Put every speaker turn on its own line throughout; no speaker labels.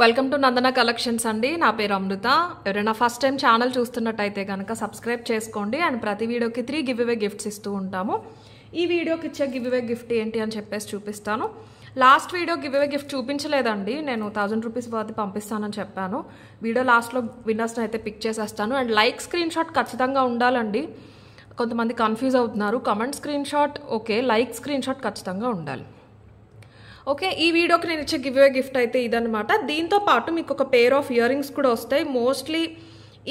welcome to Nandana collections అండి నా పేరు అమృత ఎవరైనా ఫస్ట్ టైం ఛానల్ చూస్తున్నట్టయితే కనుక సబ్స్క్రైబ్ చేసుకోండి అండ్ ప్రతి వీడియోకి త్రీ గివ్ ఇవే గిఫ్ట్స్ ఇస్తూ ఉంటాము ఈ వీడియోకి ఇచ్చే గివ్ ఇవే గిఫ్ట్ ఏంటి అని చెప్పేసి చూపిస్తాను last video giveaway gift చూపించలేదండి నేను థౌజండ్ రూపీస్ వరకు పంపిస్తానని చెప్పాను వీడియో లాస్ట్లో విన్నర్స్ని అయితే పిక్ చేసేస్తాను అండ్ లైక్ స్క్రీన్ షాట్ ఖచ్చితంగా ఉండాలండి కొంతమంది కన్ఫ్యూజ్ అవుతున్నారు comment screenshot okay like screen screenshot ఖచ్చితంగా ఉండాలి ఓకే ఈ వీడియోకి నేను ఇచ్చే గివ్ అవే గిఫ్ట్ అయితే ఇదనమాట దీంతో పాటు మీకు ఒక పేర్ ఆఫ్ ఇయర్ రింగ్స్ కూడా వస్తాయి మోస్ట్లీ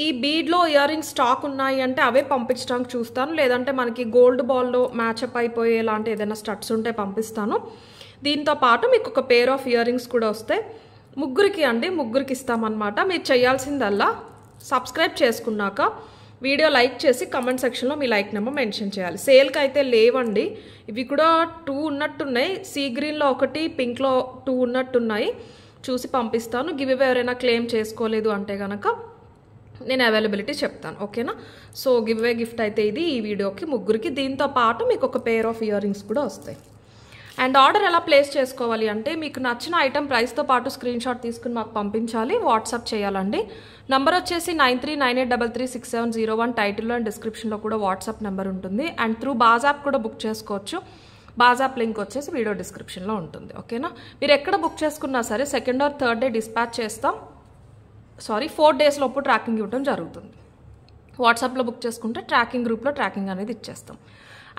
ఈ బీడ్లో ఇయర్ రింగ్స్ స్టాక్ ఉన్నాయి అంటే అవే పంపించడానికి చూస్తాను లేదంటే మనకి గోల్డ్ బాల్లో మ్యాచప్ అయిపోయే లాంటి ఏదైనా స్టడ్స్ ఉంటే పంపిస్తాను దీంతో పాటు మీకు ఒక పేర్ ఆఫ్ ఇయర్ రింగ్స్ కూడా వస్తాయి ముగ్గురికి అండి ముగ్గురికి ఇస్తామన్నమాట మీరు చేయాల్సిందల్లా సబ్స్క్రైబ్ చేసుకున్నాక వీడియో లైక్ చేసి కమెంట్ సెక్షన్లో మీ లైక్ నెంబర్ మెన్షన్ చేయాలి సేల్కి అయితే లేవండి ఇవి కూడా టూ ఉన్నట్టున్నాయి సీ గ్రీన్లో ఒకటి పింక్లో టూ ఉన్నట్టున్నాయి చూసి పంపిస్తాను గివ్ ఎవరైనా క్లెయిమ్ చేసుకోలేదు అంటే కనుక నేను అవైలబిలిటీ చెప్తాను ఓకేనా సో గివ్ అవే గిఫ్ట్ అయితే ఇది ఈ వీడియోకి ముగ్గురికి దీంతో పాటు మీకు ఒక పేర్ ఆఫ్ ఇయర్ రింగ్స్ కూడా వస్తాయి అండ్ ఆర్డర్ ఎలా ప్లేస్ చేసుకోవాలి అంటే మీకు నచ్చిన ఐటెం ప్రైస్తో పాటు స్క్రీన్ షాట్ తీసుకుని మాకు పంపించాలి వాట్సాప్ చేయాలండి నంబర్ వచ్చేసి nine three nine eight double three six seven zero one టైటిల్లో అండ్ డిస్క్రిప్షన్లో కూడా వాట్సాప్ నెంబర్ ఉంటుంది అండ్ త్రూ బాజాప్ కూడా బుక్ చేసుకోవచ్చు బాజాప్ లింక్ వచ్చేసి వీడియో డిస్క్రిప్షన్లో ఉంటుంది ఓకేనా మీరు ఎక్కడ బుక్ చేసుకున్నా సరే second or third day dispatch చేస్తాం సారీ ఫోర్ డేస్ లోపు ట్రాకింగ్ ఇవ్వడం జరుగుతుంది వాట్సాప్లో బుక్ చేసుకుంటే ట్రాకింగ్ గ్రూప్లో ట్రాకింగ్ అనేది ఇచ్చేస్తాం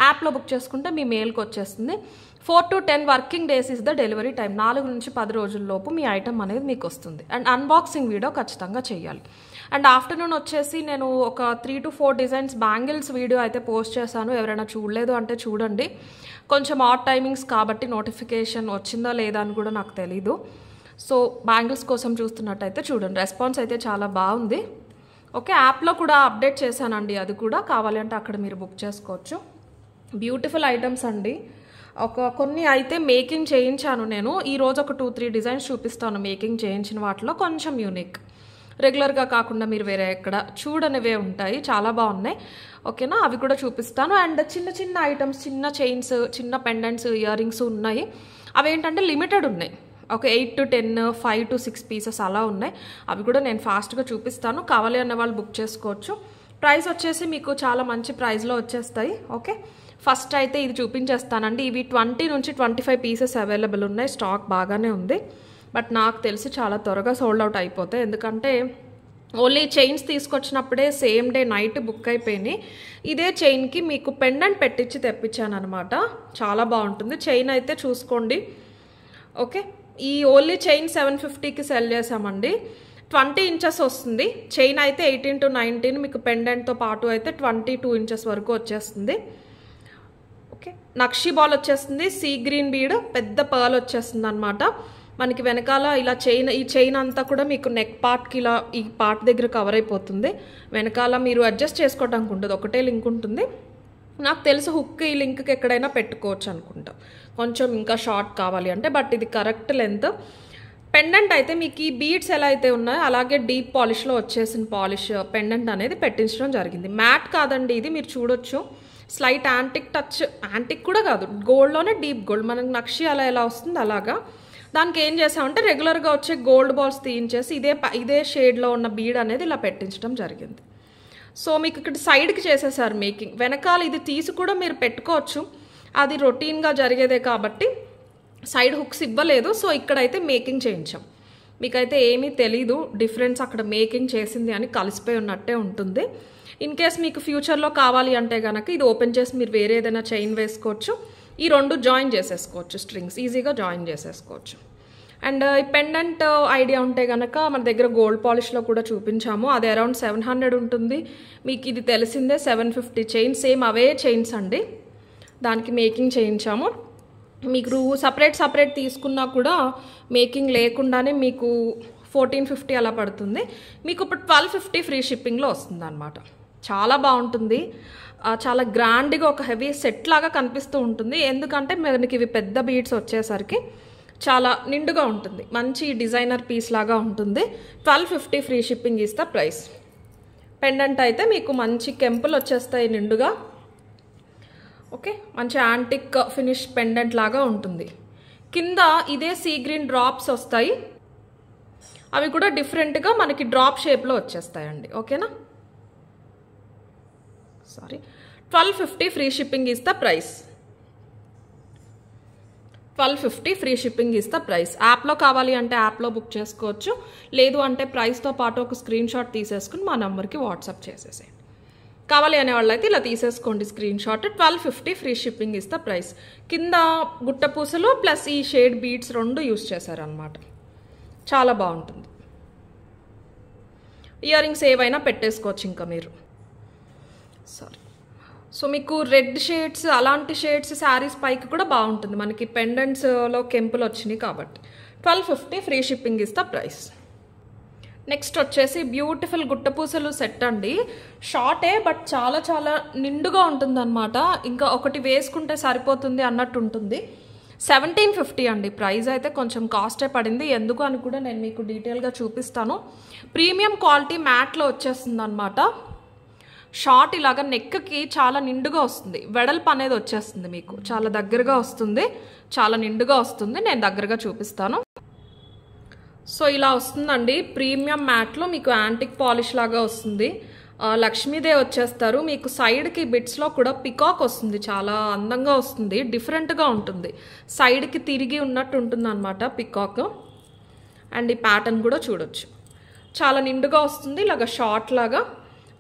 యాప్లో బుక్ చేసుకుంటే మీ మెయిల్కి వచ్చేస్తుంది four to ten working days is the delivery time నాలుగు నుంచి పది రోజుల్లోపు మీ ఐటమ్ అనేది మీకు వస్తుంది అండ్ అన్బాక్సింగ్ వీడియో ఖచ్చితంగా చేయాలి అండ్ ఆఫ్టర్నూన్ వచ్చేసి నేను ఒక three to four designs bangles video అయితే పోస్ట్ చేశాను ఎవరైనా చూడలేదు అంటే చూడండి కొంచెం ఆట్ టైమింగ్స్ కాబట్టి నోటిఫికేషన్ వచ్చిందా లేదా అని కూడా నాకు తెలీదు సో బ్యాంగిల్స్ కోసం చూస్తున్నట్టయితే చూడండి రెస్పాన్స్ అయితే చాలా బాగుంది ఓకే యాప్లో కూడా అప్డేట్ చేశానండి అది కూడా కావాలంటే అక్కడ మీరు బుక్ చేసుకోవచ్చు బ్యూటిఫుల్ ఐటమ్స్ అండి ఒక కొన్ని అయితే మేకింగ్ చేయించాను నేను ఈరోజు ఒక టూ త్రీ డిజైన్స్ చూపిస్తాను మేకింగ్ చేయించిన వాటిలో కొంచెం యూనిక్ రెగ్యులర్గా కాకుండా మీరు వేరే ఎక్కడ చూడనివే ఉంటాయి చాలా బాగున్నాయి ఓకేనా అవి కూడా చూపిస్తాను అండ్ చిన్న చిన్న ఐటమ్స్ చిన్న చైన్స్ చిన్న పెండెంట్స్ ఇయర్ రింగ్స్ ఉన్నాయి అవి ఏంటంటే లిమిటెడ్ ఉన్నాయి ఒక eight to ten five to six pieces అలా ఉన్నాయి అవి కూడా నేను ఫాస్ట్గా చూపిస్తాను కావాలి అన్న వాళ్ళు బుక్ చేసుకోవచ్చు ప్రైస్ వచ్చేసి మీకు చాలా మంచి ప్రైస్లో వచ్చేస్తాయి ఓకే ఫస్ట్ అయితే ఇది చూపించేస్తానండి ఇవి ట్వంటీ నుంచి ట్వంటీ ఫైవ్ పీసెస్ అవైలబుల్ ఉన్నాయి స్టాక్ బాగానే ఉంది బట్ నాకు తెలిసి చాలా త్వరగా సోల్డ్ అవుట్ అయిపోతాయి ఎందుకంటే ఓన్లీ చైన్స్ తీసుకొచ్చినప్పుడే సేమ్ డే నైట్ బుక్ అయిపోయినాయి ఇదే చైన్కి మీకు పెండెంట్ పెట్టించి తెప్పించాను అనమాట చాలా బాగుంటుంది చైన్ అయితే చూసుకోండి ఓకే ఈ ఓన్లీ చైన్ సెవెన్ ఫిఫ్టీకి సెల్ చేసామండి ట్వంటీ ఇంచెస్ వస్తుంది చైన్ అయితే ఎయిటీన్ టు నైన్టీన్ మీకు పెండెంట్తో పాటు అయితే ట్వంటీ టూ ఇంచెస్ వరకు వచ్చేస్తుంది ఓకే నక్షి బాల్ వచ్చేస్తుంది సీ గ్రీన్ బీడ్ పెద్ద పర్ల్ వచ్చేస్తుంది అనమాట మనకి వెనకాల ఇలా చైన్ ఈ చైన్ అంతా కూడా మీకు నెక్ పార్ట్కి ఇలా ఈ పార్ట్ దగ్గర కవర్ అయిపోతుంది వెనకాల మీరు అడ్జస్ట్ చేసుకోవడానికి ఉంటుంది ఒకటే లింక్ ఉంటుంది నాకు తెలుసు హుక్ ఈ లింక్కి ఎక్కడైనా పెట్టుకోవచ్చు అనుకుంటా కొంచెం ఇంకా షార్ట్ కావాలి అంటే బట్ ఇది కరెక్ట్ లెంత్ పెండెంట్ అయితే మీకు ఈ బీడ్స్ ఎలా అయితే ఉన్నాయో అలాగే డీప్ పాలిష్లో వచ్చేసిన పాలిష్ పెండెంట్ అనేది పెట్టించడం జరిగింది మ్యాట్ కాదండి ఇది మీరు చూడొచ్చు స్లైట్ యాంటిక్ టచ్ యాంటిక్ కూడా కాదు గోల్డ్లోనే డీప్ గోల్డ్ మనకు నక్షి అలా ఎలా వస్తుంది అలాగా దానికి ఏం చేసామంటే రెగ్యులర్గా వచ్చే గోల్డ్ బాల్స్ తీయించేసి ఇదే ఇదే షేడ్లో ఉన్న బీడ్ అనేది ఇలా పెట్టించడం జరిగింది సో మీకు ఇక్కడ సైడ్కి చేసేసారు మేకింగ్ వెనకాల ఇది తీసి కూడా మీరు పెట్టుకోవచ్చు అది రొటీన్గా జరిగేదే కాబట్టి సైడ్ హుక్స్ ఇవ్వలేదు సో ఇక్కడైతే మేకింగ్ చేయించాం మీకైతే ఏమీ తెలీదు డిఫరెన్స్ అక్కడ మేకింగ్ చేసింది అని కలిసిపోయి ఉన్నట్టే ఉంటుంది ఇన్ కేస్ మీకు ఫ్యూచర్లో కావాలి అంటే కనుక ఇది ఓపెన్ చేసి మీరు వేరే ఏదైనా చైన్ వేసుకోవచ్చు ఈ రెండు జాయిన్ చేసేసుకోవచ్చు స్ట్రింగ్స్ ఈజీగా జాయిన్ చేసేసుకోవచ్చు అండ్ uh, ఈ పెండెంట్ ఐడియా uh, ఉంటే కనుక మన దగ్గర గోల్డ్ పాలిష్లో కూడా చూపించాము అది అరౌండ్ సెవెన్ హండ్రెడ్ ఉంటుంది మీకు ఇది తెలిసిందే సెవెన్ ఫిఫ్టీ చైన్స్ సేమ్ అవే చైన్స్ అండి దానికి మేకింగ్ చేయించాము మీకు సపరేట్ సపరేట్ తీసుకున్నా కూడా మేకింగ్ లేకుండానే మీకు ఫోర్టీన్ ఫిఫ్టీ అలా పడుతుంది మీకు ఇప్పుడు ట్వెల్వ్ ఫిఫ్టీ ఫ్రీ షిప్పింగ్లో వస్తుంది అనమాట చాలా బాగుంటుంది చాలా గ్రాండ్గా ఒక హెవీ సెట్ లాగా కనిపిస్తూ ఉంటుంది ఎందుకంటే మనకి ఇవి పెద్ద బీడ్స్ వచ్చేసరికి చాలా నిండుగా ఉంటుంది మంచి డిజైనర్ పీస్ లాగా ఉంటుంది ట్వెల్వ్ ఫిఫ్టీ ఫ్రీ షిప్పింగ్ ఇస్తా ప్రైస్ పెండెంట్ అయితే మీకు మంచి కెంపులు వచ్చేస్తాయి నిండుగా ఓకే మంచి యాంటిక్ ఫినిష్ పెండెంట్ లాగా ఉంటుంది కింద ఇదే సీ గ్రీన్ డ్రాప్స్ వస్తాయి అవి కూడా డిఫరెంట్గా మనకి డ్రాప్ షేప్లో వచ్చేస్తాయండి ఓకేనా sorry twelve fifty free shipping is the price twelve fifty free shipping is the price యాప్లో కావాలి అంటే యాప్లో బుక్ చేసుకోవచ్చు లేదు అంటే ప్రైస్తో పాటు ఒక స్క్రీన్ షాట్ తీసేసుకుని మా నెంబర్కి వాట్సాప్ చేసేసేయండి కావాలి అనే వాళ్ళైతే ఇలా తీసేసుకోండి screen screenshot twelve fifty free shipping is the price కింద గుట్టపూసలు ప్లస్ ఈ షేడ్ బీడ్స్ రెండు యూస్ చేశారనమాట చాలా బాగుంటుంది ఇయర్ రింగ్స్ ఏవైనా పెట్టేసుకోవచ్చు ఇంకా మీరు సారీ సో మీకు రెడ్ షేడ్స్ అలాంటి షేడ్స్ శారీస్ పైకి కూడా బాగుంటుంది మనకి పెండెంట్స్లో కెంపులు వచ్చినాయి కాబట్టి twelve fifty free shipping is the price next వచ్చేసి బ్యూటిఫుల్ గుట్టపూసలు సెట్ అండి షార్టే బట్ చాలా చాలా నిండుగా ఉంటుందన్నమాట ఇంకా ఒకటి వేసుకుంటే సరిపోతుంది అన్నట్టు ఉంటుంది సెవెంటీన్ ఫిఫ్టీ అండి ప్రైస్ అయితే కొంచెం కాస్టే పడింది ఎందుకు అని కూడా నేను మీకు డీటెయిల్గా చూపిస్తాను ప్రీమియం క్వాలిటీ మ్యాట్లో వచ్చేస్తుంది అనమాట షార్ట్ ఇలాగ నెక్కి చాలా నిండుగా వస్తుంది వెడల్పు అనేది వచ్చేస్తుంది మీకు చాలా దగ్గరగా వస్తుంది చాలా నిండుగా వస్తుంది నేను దగ్గరగా చూపిస్తాను సో ఇలా వస్తుందండి ప్రీమియం మ్యాట్లో మీకు యాంటిక్ పాలిష్ లాగా వస్తుంది లక్ష్మీదే వచ్చేస్తారు మీకు సైడ్కి బిట్స్లో కూడా పికాక్ వస్తుంది చాలా అందంగా వస్తుంది డిఫరెంట్గా ఉంటుంది సైడ్కి తిరిగి ఉన్నట్టు ఉంటుంది అనమాట పికాక్ అండ్ ఈ ప్యాటర్న్ కూడా చూడొచ్చు చాలా నిండుగా వస్తుంది ఇలాగ షార్ట్ లాగా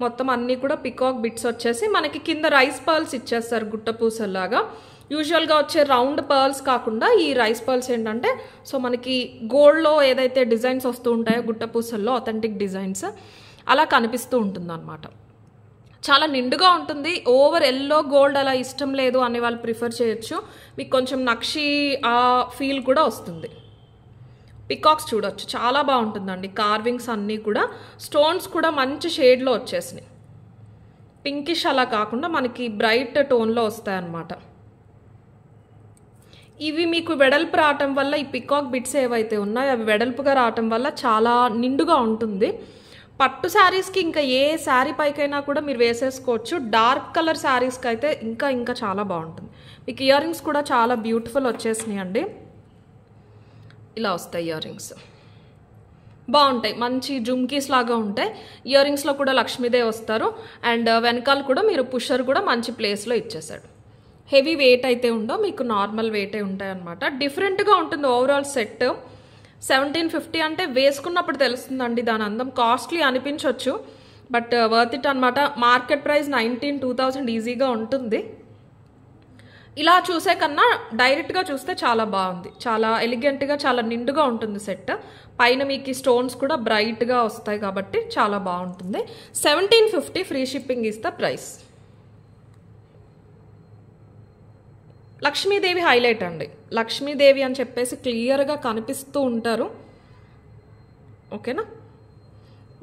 మొత్తం అన్నీ కూడా పికాక్ బిట్స్ వచ్చేసి మనకి కింద రైస్ పర్ల్స్ ఇచ్చేస్తారు గుట్టపూసల్లాగా యూజువల్గా వచ్చే రౌండ్ పర్ల్స్ కాకుండా ఈ రైస్ పర్ల్స్ ఏంటంటే సో మనకి గోల్డ్లో ఏదైతే డిజైన్స్ వస్తూ ఉంటాయో గుట్టపూసల్లో అథెంటిక్ డిజైన్స్ అలా కనిపిస్తూ ఉంటుందన్నమాట చాలా నిండుగా ఉంటుంది ఓవర్ ఎల్లో గోల్డ్ అలా ఇష్టం లేదు అనే వాళ్ళు ప్రిఫర్ చేయొచ్చు మీకు కొంచెం నక్షి ఆ ఫీల్ కూడా వస్తుంది పికాక్స్ చూడవచ్చు చాలా బాగుంటుందండి కార్వింగ్స్ అన్నీ కూడా స్టోన్స్ కూడా మంచి షేడ్లో వచ్చేసినాయి పింకిష్ అలా కాకుండా మనకి బ్రైట్ టోన్లో వస్తాయన్నమాట ఇవి మీకు వెడల్పు రావటం వల్ల ఈ పికాక్ బిట్స్ ఏవైతే ఉన్నాయో అవి వెడల్పుగా రావటం వల్ల చాలా నిండుగా ఉంటుంది పట్టు శారీస్కి ఇంకా ఏ శారీ పైకైనా కూడా మీరు వేసేసుకోవచ్చు డార్క్ కలర్ శారీస్కి అయితే ఇంకా ఇంకా చాలా బాగుంటుంది మీకు ఇయర్ రింగ్స్ కూడా చాలా బ్యూటిఫుల్ వచ్చేసినాయి అండి ఇలా వస్తాయి ఇయర్ రింగ్స్ బాగుంటాయి మంచి జుమ్కీస్ లాగా ఉంటాయి ఇయర్ రింగ్స్లో కూడా లక్ష్మీదే వస్తారు అండ్ uh, వెనకాల కూడా మీరు పుషర్ కూడా మంచి ప్లేస్లో ఇచ్చేసాడు హెవీ వెయిట్ అయితే ఉండో మీకు నార్మల్ వెయిటే ఉంటాయి అనమాట డిఫరెంట్గా ఉంటుంది ఓవరాల్ సెట్ సెవెంటీన్ ఫిఫ్టీ అంటే వేసుకున్నప్పుడు తెలుస్తుందండి దాని అందం కాస్ట్లీ అనిపించవచ్చు బట్ వర్త్ ఇట్ అనమాట market price nineteen to thousand ఈజీగా ఉంటుంది ఇలా చూసే కన్నా డైరెక్ట్గా చూస్తే చాలా బాగుంది చాలా ఎలిగెంట్గా చాలా నిండుగా ఉంటుంది సెట్ పైన మీకు స్టోన్స్ కూడా బ్రైట్గా వస్తాయి కాబట్టి చాలా బాగుంటుంది seventeen fifty free shipping is the price Lakshmi Devi highlight అండి లక్ష్మీదేవి అని చెప్పేసి క్లియర్గా కనిపిస్తూ ఉంటారు ఓకేనా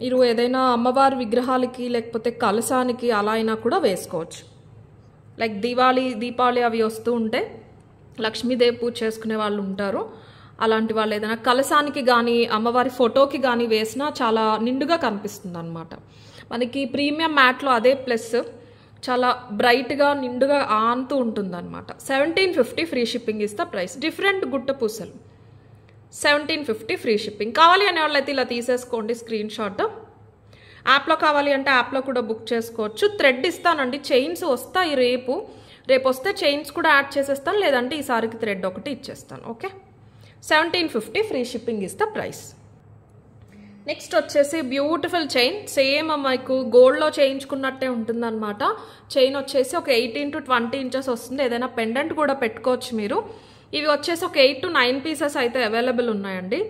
మీరు ఏదైనా అమ్మవారి విగ్రహాలకి లేకపోతే కలశానికి అలా అయినా కూడా వేసుకోవచ్చు లైక్ దీవాళీ దీపావళి అవి వస్తూ ఉంటే లక్ష్మీదేవి పూజ చేసుకునే వాళ్ళు ఉంటారు అలాంటి వాళ్ళు ఏదైనా కలశానికి కానీ అమ్మవారి ఫోటోకి కానీ వేసినా చాలా నిండుగా కనిపిస్తుంది అనమాట మనకి ప్రీమియం మ్యాట్లో అదే ప్లస్ చాలా బ్రైట్గా నిండుగా ఆంతూ ఉంటుందన్నమాట సెవెంటీన్ ఫిఫ్టీ ఫ్రీ షిప్పింగ్ ఇస్తా ప్రైస్ డిఫరెంట్ గుట్ట పూసలు సెవెంటీన్ ఫిఫ్టీ ఫ్రీ షిప్పింగ్ కావాలి అనే అయితే ఇలా తీసేసుకోండి స్క్రీన్ షాట్ యాప్లో కావాలి అంటే యాప్లో కూడా బుక్ చేసుకోవచ్చు థ్రెడ్ ఇస్తానండి చైన్స్ వస్తాయి రేపు రేపు వస్తే చైన్స్ కూడా యాడ్ చేసేస్తాను లేదంటే ఈసారికి థ్రెడ్ ఒకటి ఇచ్చేస్తాను okay seventeen fifty free shipping ఇస్తా ప్రైస్ నెక్స్ట్ వచ్చేసి బ్యూటిఫుల్ చైన్ సేమ్ మీకు గోల్డ్లో చేయించుకున్నట్టే ఉంటుందన్నమాట చైన్ వచ్చేసి ఒక ఎయిటీన్ టు ట్వంటీ ఇంచెస్ వస్తుంది ఏదైనా పెండెంట్ కూడా పెట్టుకోవచ్చు మీరు ఇవి వచ్చేసి ఒక ఎయిట్ టు నైన్ పీసెస్ అయితే అవైలబుల్ ఉన్నాయండి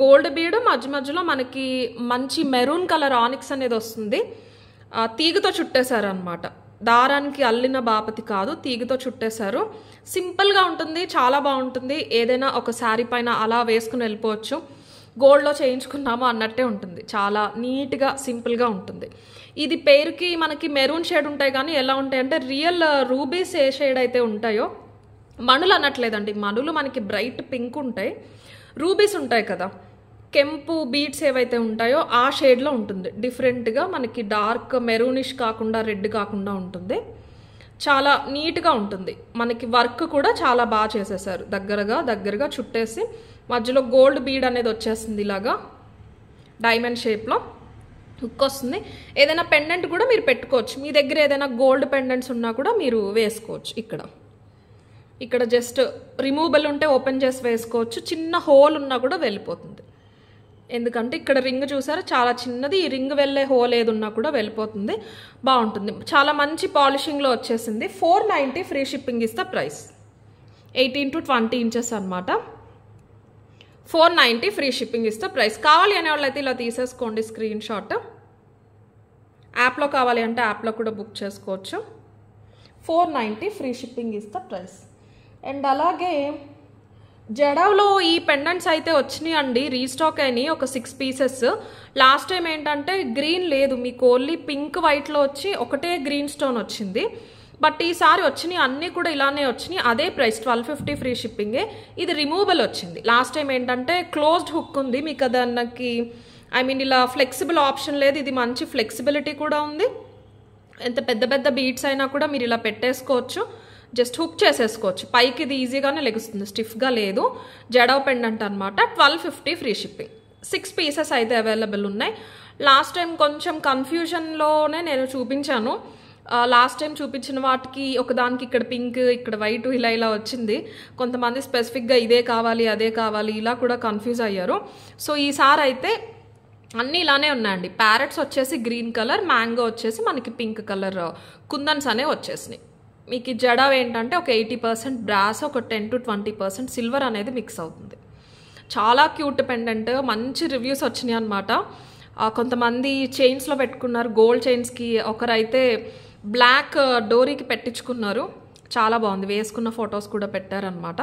గోల్డ్ బీడ్ మధ్య మధ్యలో మనకి మంచి మెరూన్ కలర్ ఆనిక్స్ అనేది వస్తుంది తీగతో అనమాట దారానికి అల్లిన బాపతి కాదు తీగతో చుట్టేశారు సింపుల్గా ఉంటుంది చాలా బాగుంటుంది ఏదైనా ఒక శారీ పైన అలా వేసుకుని వెళ్ళిపోవచ్చు గోల్డ్లో చేయించుకున్నాము అన్నట్టే ఉంటుంది చాలా నీట్గా సింపుల్గా ఉంటుంది ఇది పేరుకి మనకి మెరూన్ షేడ్ ఉంటాయి కానీ ఎలా ఉంటాయి అంటే రియల్ రూబీస్ ఏ షేడ్ అయితే ఉంటాయో మణులు అనట్లేదండి మణులు మనకి బ్రైట్ పింక్ ఉంటాయి రూబీస్ ఉంటాయి కదా కెంపు బీట్స్ ఏవైతే ఉంటాయో ఆ షేడ్లో ఉంటుంది డిఫరెంట్గా మనకి డార్క్ మెరూనిష్ కాకుండా రెడ్ కాకుండా ఉంటుంది చాలా నీట్గా ఉంటుంది మనకి వర్క్ కూడా చాలా బాగా చేసేసారు దగ్గరగా దగ్గరగా చుట్టేసి మధ్యలో గోల్డ్ బీడ్ అనేది వచ్చేస్తుంది ఇలాగా డైమండ్ షేప్లో హుక్ వస్తుంది ఏదైనా పెండెంట్ కూడా మీరు పెట్టుకోవచ్చు మీ దగ్గర ఏదైనా గోల్డ్ పెండెంట్స్ ఉన్నా కూడా మీరు వేసుకోవచ్చు ఇక్కడ ఇక్కడ జస్ట్ రిమూవబుల్ ఉంటే ఓపెన్ చేసి వేసుకోవచ్చు చిన్న హోల్ ఉన్నా కూడా వెళ్ళిపోతుంది ఎందుకంటే ఇక్కడ రింగ్ చూసారా చాలా చిన్నది ఈ రింగ్ వెళ్ళే హోల్ ఏది ఉన్నా కూడా వెళ్ళిపోతుంది బాగుంటుంది చాలా మంచి పాలిషింగ్లో వచ్చేసింది ఫోర్ నైంటీ ఫ్రీ షిప్పింగ్ ఇస్తా price eighteen to twenty inches అనమాట ఫోర్ నైంటీ ఫ్రీ షిప్పింగ్ ఇస్తా ప్రైస్ కావాలి అనే వాళ్ళైతే ఇలా తీసేసుకోండి స్క్రీన్ షాట్ యాప్లో కావాలి అంటే యాప్లో కూడా బుక్ చేసుకోవచ్చు ఫోర్ నైంటీ ఫ్రీ షిప్పింగ్ ఇస్తా ప్రైస్ అండ్ అలాగే జడావ్లో ఈ పెండెంట్స్ అయితే వచ్చినాయి అండి రీస్టాక్ అయినాయి ఒక సిక్స్ పీసెస్ లాస్ట్ టైం ఏంటంటే గ్రీన్ లేదు మీకు ఓన్లీ పింక్ వైట్లో వచ్చి ఒకటే గ్రీన్ స్టోన్ వచ్చింది బట్ ఈసారి వచ్చినాయి అన్నీ కూడా ఇలానే వచ్చినాయి అదే ప్రైస్ ట్వెల్వ్ ఫిఫ్టీ ఫ్రీ షిప్పింగే ఇది రిమూవల్ వచ్చింది లాస్ట్ టైం ఏంటంటే క్లోజ్డ్ హుక్ ఉంది మీకు దానికి ఐ మీన్ ఇలా ఫ్లెక్సిబుల్ ఆప్షన్ లేదు ఇది మంచి ఫ్లెక్సిబిలిటీ కూడా ఉంది ఎంత పెద్ద పెద్ద బీట్స్ అయినా కూడా మీరు ఇలా పెట్టేసుకోవచ్చు జస్ట్ హుక్ చేసేసుకోవచ్చు పైకి ఇది ఈజీగానే లెగుస్తుంది స్టిఫ్గా లేదు పెండ్ అంట అనమాట twelve fifty free shipping six pieces అయితే అవైలబుల్ ఉన్నాయి లాస్ట్ టైం కొంచెం కన్ఫ్యూజన్లోనే నేను చూపించాను లాస్ట్ టైం చూపించిన వాటికి ఒకదానికి ఇక్కడ పింక్ ఇక్కడ వైట్ ఇలా ఇలా వచ్చింది కొంతమంది స్పెసిఫిక్గా ఇదే కావాలి అదే కావాలి ఇలా కూడా కన్ఫ్యూజ్ అయ్యారు సో ఈసారి అయితే అన్నీ ఇలానే ఉన్నాయండి ప్యారెట్స్ వచ్చేసి గ్రీన్ కలర్ మ్యాంగో వచ్చేసి మనకి పింక్ కలర్ కుందన్స్ అనేవి వచ్చేసినాయి మీకు ఈ జడ ఏంటంటే ఒక ఎయిటీ పర్సెంట్ బ్రాస్ ఒక ten to twenty percent silver అనేది మిక్స్ అవుతుంది చాలా క్యూట్ పెండెంట్ మంచి రివ్యూస్ వచ్చినాయి అనమాట కొంతమంది చైన్స్లో పెట్టుకున్నారు గోల్డ్ చైన్స్కి ఒకరైతే బ్లాక్ డోరీకి పెట్టించుకున్నారు చాలా బాగుంది వేసుకున్న ఫొటోస్ కూడా పెట్టారనమాట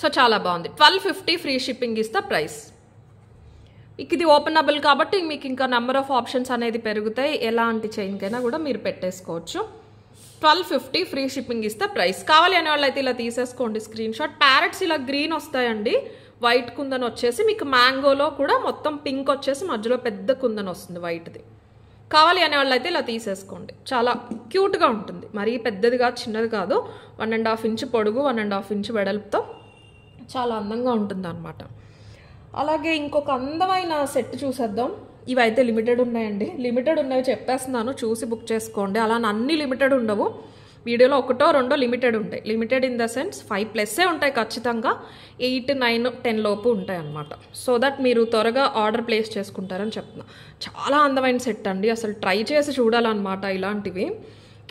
సో చాలా బాగుంది twelve fifty free shipping is the price ఇది ఓపెనబుల్ కాబట్టి మీకు ఇంకా నెంబర్ ఆఫ్ ఆప్షన్స్ అనేది పెరుగుతాయి ఎలాంటి చైన్కైనా కూడా మీరు పెట్టేసుకోవచ్చు ట్వెల్వ్ ఫిఫ్టీ ఫ్రీ షిప్పింగ్ ఇస్తే ప్రైస్ కావాలి అనే అయితే ఇలా తీసేసుకోండి స్క్రీన్ షాట్ ప్యారెట్స్ ఇలా గ్రీన్ వస్తాయండి వైట్ కుందన్ వచ్చేసి మీకు మ్యాంగోలో కూడా మొత్తం పింక్ వచ్చేసి మధ్యలో పెద్ద కుందన్ వస్తుంది వైట్ది కావాలి అనే అయితే ఇలా తీసేసుకోండి చాలా క్యూట్గా ఉంటుంది మరీ పెద్దది కాదు చిన్నది కాదు వన్ అండ్ హాఫ్ ఇంచ్ పొడుగు వన్ అండ్ హాఫ్ ఇంచ్ వెడల్పుతో చాలా అందంగా ఉంటుంది అలాగే ఇంకొక అందమైన సెట్ చూసేద్దాం ఇవైతే లిమిటెడ్ ఉన్నాయండి లిమిటెడ్ ఉన్నవి చెప్పేస్తున్నాను చూసి బుక్ చేసుకోండి అలా అన్ని లిమిటెడ్ ఉండవు వీడియోలో ఒకటో రెండో లిమిటెడ్ ఉంటాయి limited in the sense five ప్లస్సే ఉంటాయి ఖచ్చితంగా ఎయిట్ నైన్ టెన్ లోపు ఉంటాయి అనమాట సో దట్ మీరు త్వరగా ఆర్డర్ ప్లేస్ చేసుకుంటారని చెప్తున్నా చాలా అందమైన సెట్ అండి అసలు ట్రై చేసి చూడాలన్నమాట ఇలాంటివి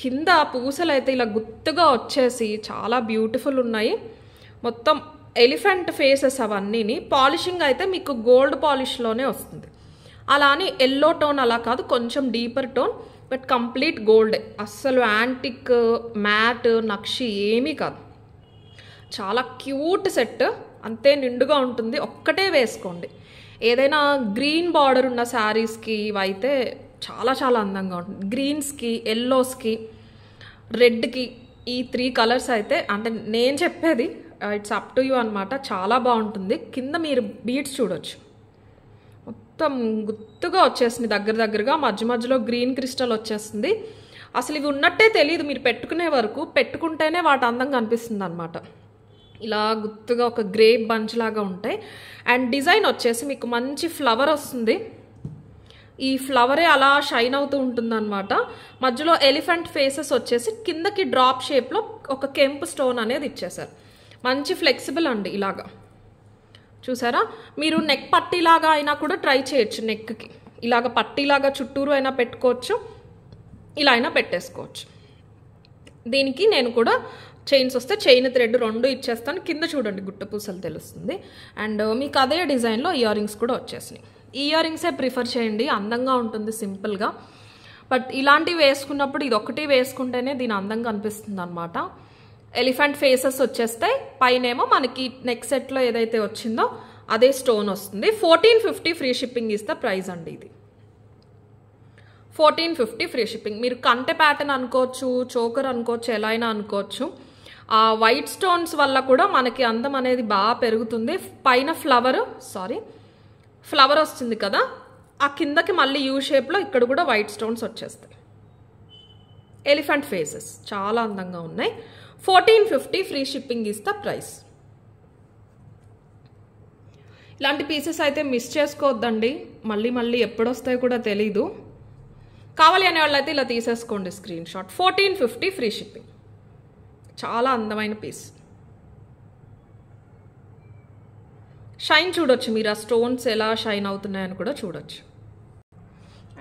కింద పూసలు అయితే ఇలా గుత్తుగా వచ్చేసి చాలా బ్యూటిఫుల్ ఉన్నాయి మొత్తం ఎలిఫెంట్ ఫేసెస్ అవన్నీని పాలిషింగ్ అయితే మీకు గోల్డ్ పాలిష్లోనే వస్తుంది అలా అని ఎల్లో టోన్ అలా కాదు కొంచెం deeper tone but complete gold అస్సలు యాంటిక్ మ్యాట్ నక్షి ఏమీ కాదు చాలా క్యూట్ సెట్ అంతే నిండుగా ఉంటుంది ఒక్కటే వేసుకోండి ఏదైనా గ్రీన్ బార్డర్ ఉన్న శారీస్కి ఇవైతే చాలా చాలా అందంగా ఉంటుంది గ్రీన్స్కి ఎల్లోస్కి రెడ్కి ఈ త్రీ కలర్స్ అయితే అంటే నేను చెప్పేది ఇట్స్ అప్ టు యూ అనమాట చాలా బాగుంటుంది కింద మీరు బీట్స్ చూడొచ్చు మొత్తం గుర్తుగా వచ్చేసింది దగ్గర దగ్గరగా మధ్య మధ్యలో గ్రీన్ క్రిస్టల్ వచ్చేస్తుంది అసలు ఇవి ఉన్నట్టే తెలియదు మీరు పెట్టుకునే వరకు పెట్టుకుంటేనే వాటి అందం కనిపిస్తుంది అనమాట ఇలా గుర్తుగా ఒక గ్రేప్ బంచ్ లాగా ఉంటాయి అండ్ డిజైన్ వచ్చేసి మీకు మంచి ఫ్లవర్ వస్తుంది ఈ ఫ్లవరే అలా షైన్ అవుతూ ఉంటుందన్నమాట మధ్యలో ఎలిఫెంట్ ఫేసెస్ వచ్చేసి కిందకి డ్రాప్ షేప్లో ఒక కెంపు స్టోన్ అనేది ఇచ్చేసారు మంచి ఫ్లెక్సిబుల్ అండి ఇలాగా చూసారా మీరు నెక్ పట్టీలాగా అయినా కూడా ట్రై చేయొచ్చు నెక్కి ఇలాగ పట్టీలాగా చుట్టూరు అయినా పెట్టుకోవచ్చు ఇలా అయినా పెట్టేసుకోవచ్చు దీనికి నేను కూడా చైన్స్ వస్తే చైన్ థ్రెడ్ రెండు ఇచ్చేస్తాను కింద చూడండి పూసలు తెలుస్తుంది అండ్ uh, మీకు అదే డిజైన్లో ఇయర్ రింగ్స్ కూడా వచ్చేసినాయి ఇయర్ రింగ్సే ప్రిఫర్ చేయండి అందంగా ఉంటుంది సింపుల్గా బట్ ఇలాంటివి వేసుకున్నప్పుడు ఇది ఒకటి వేసుకుంటేనే దీని అందంగా అనిపిస్తుంది అనమాట ఎలిఫెంట్ ఫేసెస్ వచ్చేస్తాయి పైనేమో మనకి నెక్ సెట్లో ఏదైతే వచ్చిందో అదే స్టోన్ వస్తుంది fourteen fifty free shipping is the prize price అండి ఇది ఫోర్టీన్ ఫిఫ్టీ ఫ్రీ షిప్పింగ్ మీరు కంటె ప్యాటర్న్ అనుకోవచ్చు చోకర్ అనుకోవచ్చు ఎలా అయినా అనుకోవచ్చు ఆ వైట్ స్టోన్స్ వల్ల కూడా మనకి అందం అనేది బాగా పెరుగుతుంది పైన ఫ్లవర్ సారీ ఫ్లవర్ వస్తుంది కదా ఆ కిందకి మళ్ళీ యూ షేప్లో ఇక్కడ కూడా వైట్ స్టోన్స్ వచ్చేస్తాయి ఎలిఫెంట్ ఫేసెస్ చాలా అందంగా ఉన్నాయి fourteen fifty free shipping is the price ఇలాంటి పీసెస్ అయితే మిస్ చేసుకోవద్దండి మళ్ళీ మళ్ళీ ఎప్పుడొస్తాయో కూడా తెలీదు కావాలి అనే వాళ్ళైతే ఇలా తీసేసుకోండి screen screenshot fourteen fifty free shipping చాలా అందమైన పీస్ షైన్ చూడొచ్చు మీరు ఆ స్టోన్స్ ఎలా షైన్ అవుతున్నాయని కూడా చూడొచ్చు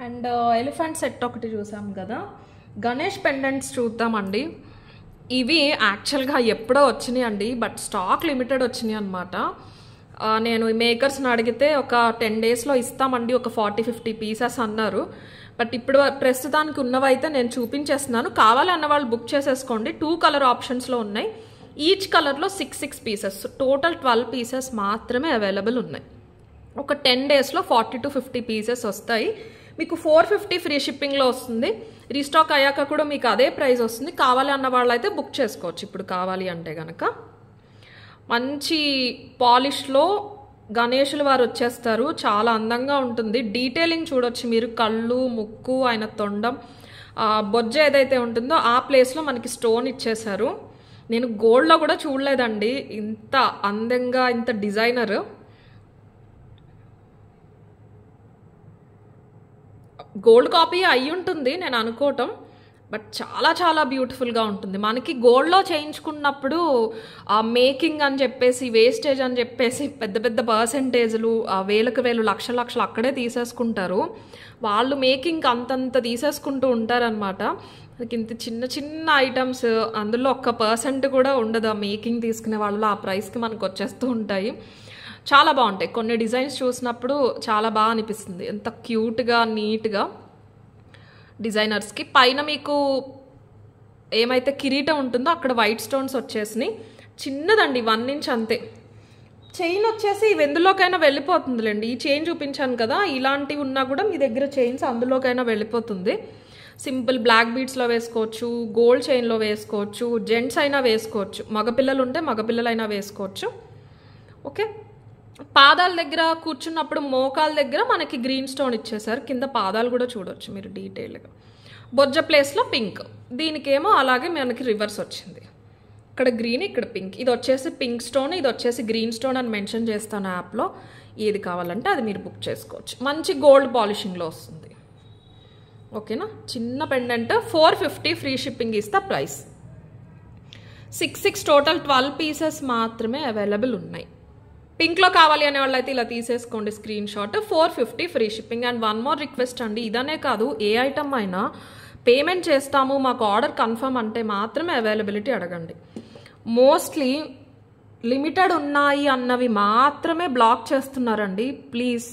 అండ్ ఎలిఫెంట్ సెట్ ఒకటి చూసాం కదా గణేష్ పెండెంట్స్ చూద్దామండి ఇవి యాక్చువల్గా ఎప్పుడో వచ్చినాయి అండి బట్ స్టాక్ లిమిటెడ్ వచ్చినాయి అనమాట నేను మేకర్స్ని అడిగితే ఒక టెన్ డేస్లో ఇస్తామండి ఒక ఫార్టీ ఫిఫ్టీ పీసెస్ అన్నారు బట్ ఇప్పుడు ప్రస్తుతానికి ఉన్నవైతే నేను చూపించేస్తున్నాను కావాలన్న వాళ్ళు బుక్ చేసేసుకోండి టూ కలర్ ఆప్షన్స్లో ఉన్నాయి ఈచ్ కలర్లో six six pieces total twelve pieces మాత్రమే అవైలబుల్ ఉన్నాయి ఒక టెన్ డేస్లో ఫార్టీ టు ఫిఫ్టీ పీసెస్ వస్తాయి మీకు ఫోర్ ఫిఫ్టీ ఫ్రీ షిప్పింగ్లో వస్తుంది రీస్టాక్ అయ్యాక కూడా మీకు అదే ప్రైస్ వస్తుంది కావాలి అన్న వాళ్ళైతే బుక్ చేసుకోవచ్చు ఇప్పుడు కావాలి అంటే కనుక మంచి పాలిష్లో గణేషుల వారు వచ్చేస్తారు చాలా అందంగా ఉంటుంది డీటెయిలింగ్ చూడొచ్చు మీరు కళ్ళు ముక్కు ఆయన తొండం బొజ్జ ఏదైతే ఉంటుందో ఆ ప్లేస్లో మనకి స్టోన్ ఇచ్చేశారు నేను గోల్డ్లో కూడా చూడలేదండి ఇంత అందంగా ఇంత డిజైనర్ గోల్డ్ కాపీ అయి ఉంటుంది నేను అనుకోవటం బట్ చాలా చాలా బ్యూటిఫుల్గా ఉంటుంది మనకి గోల్డ్లో చేయించుకున్నప్పుడు ఆ మేకింగ్ అని చెప్పేసి వేస్టేజ్ అని చెప్పేసి పెద్ద పెద్ద పర్సంటేజ్లు వేలకు వేలు లక్ష లక్షలు అక్కడే తీసేసుకుంటారు వాళ్ళు మేకింగ్ అంతంత తీసేసుకుంటూ ఉంటారనమాట మనకి ఇంత చిన్న చిన్న ఐటమ్స్ అందులో ఒక్క పర్సెంట్ కూడా ఉండదు ఆ మేకింగ్ తీసుకునే వాళ్ళు ఆ ప్రైస్కి మనకు వచ్చేస్తూ ఉంటాయి చాలా బాగుంటాయి కొన్ని డిజైన్స్ చూసినప్పుడు చాలా బాగా అనిపిస్తుంది ఎంత క్యూట్గా నీట్గా డిజైనర్స్కి పైన మీకు ఏమైతే కిరీటం ఉంటుందో అక్కడ వైట్ స్టోన్స్ వచ్చేసినాయి చిన్నదండి వన్ ఇంచ్ అంతే చైన్ వచ్చేసి ఎందులోకైనా వెళ్ళిపోతుందిలేండి ఈ చైన్ చూపించాను కదా ఇలాంటివి ఉన్నా కూడా మీ దగ్గర చైన్స్ అందులోకైనా వెళ్ళిపోతుంది సింపుల్ బ్లాక్ బీడ్స్లో వేసుకోవచ్చు గోల్డ్ చైన్లో వేసుకోవచ్చు జెంట్స్ అయినా వేసుకోవచ్చు మగపిల్లలు ఉంటే మగపిల్లలైనా వేసుకోవచ్చు ఓకే పాదాల దగ్గర కూర్చున్నప్పుడు మోకాల దగ్గర మనకి గ్రీన్ స్టోన్ ఇచ్చేసారు కింద పాదాలు కూడా చూడవచ్చు మీరు డీటెయిల్గా బొజ్జ ప్లేస్లో పింక్ దీనికేమో అలాగే మనకి రివర్స్ వచ్చింది ఇక్కడ గ్రీన్ ఇక్కడ పింక్ ఇది వచ్చేసి పింక్ స్టోన్ ఇది వచ్చేసి గ్రీన్ స్టోన్ అని మెన్షన్ చేస్తాను యాప్లో ఏది కావాలంటే అది మీరు బుక్ చేసుకోవచ్చు మంచి గోల్డ్ పాలిషింగ్లో వస్తుంది ఓకేనా చిన్న pendant four fifty free shipping ఇస్తా price six six total twelve pieces మాత్రమే అవైలబుల్ ఉన్నాయి పింక్లో కావాలి అనే వాళ్ళైతే ఇలా తీసేసుకోండి screen screenshot four fifty free shipping and one more request అండి ఇదనే కాదు ఏ ఐటమ్ అయినా పేమెంట్ చేస్తాము మాకు ఆర్డర్ కన్ఫర్మ్ అంటే మాత్రమే అవైలబిలిటీ అడగండి మోస్ట్లీ లిమిటెడ్ ఉన్నాయి అన్నవి మాత్రమే బ్లాక్ చేస్తున్నారండి ప్లీజ్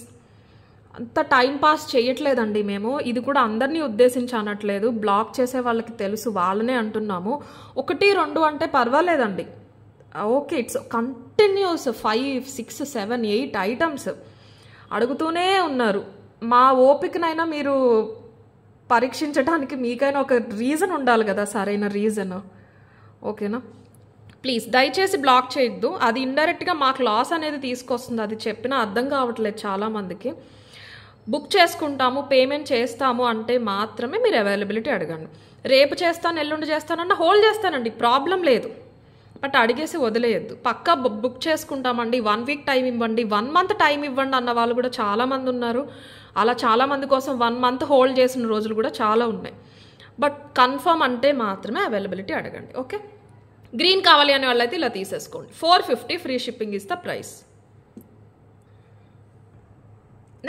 అంత టైం పాస్ చేయట్లేదండి మేము ఇది కూడా అందరినీ ఉద్దేశించి అనట్లేదు బ్లాక్ చేసే వాళ్ళకి తెలుసు వాళ్ళనే అంటున్నాము ఒకటి రెండు అంటే పర్వాలేదండి okay it's continues five six seven eight items అడుగుతూనే ఉన్నారు మా ఓపికనైనా మీరు పరీక్షించడానికి మీకైనా ఒక రీజన్ ఉండాలి కదా సరైన రీజన్ ఓకేనా ప్లీజ్ దయచేసి బ్లాక్ చేయొద్దు అది ఇండైరెక్ట్గా మాకు లాస్ అనేది తీసుకొస్తుంది అది చెప్పినా అర్థం కావట్లేదు చాలామందికి బుక్ చేసుకుంటాము పేమెంట్ చేస్తాము అంటే మాత్రమే మీరు అవైలబిలిటీ అడగండి రేపు చేస్తాను ఎల్లుండి చేస్తానన్న హోల్డ్ చేస్తానండి ప్రాబ్లం లేదు బట్ అడిగేసి వదిలేయద్దు పక్కా బుక్ చేసుకుంటామండి వన్ వీక్ టైం ఇవ్వండి వన్ మంత్ టైం ఇవ్వండి అన్న వాళ్ళు కూడా చాలామంది ఉన్నారు అలా చాలామంది కోసం వన్ మంత్ హోల్డ్ చేసిన రోజులు కూడా చాలా ఉన్నాయి బట్ కన్ఫర్మ్ అంటే మాత్రమే అవైలబిలిటీ అడగండి ఓకే గ్రీన్ కావాలి అనే వాళ్ళైతే ఇలా తీసేసుకోండి ఫోర్ ఫిఫ్టీ ఫ్రీ షిప్పింగ్ ఇస్తా ప్రైస్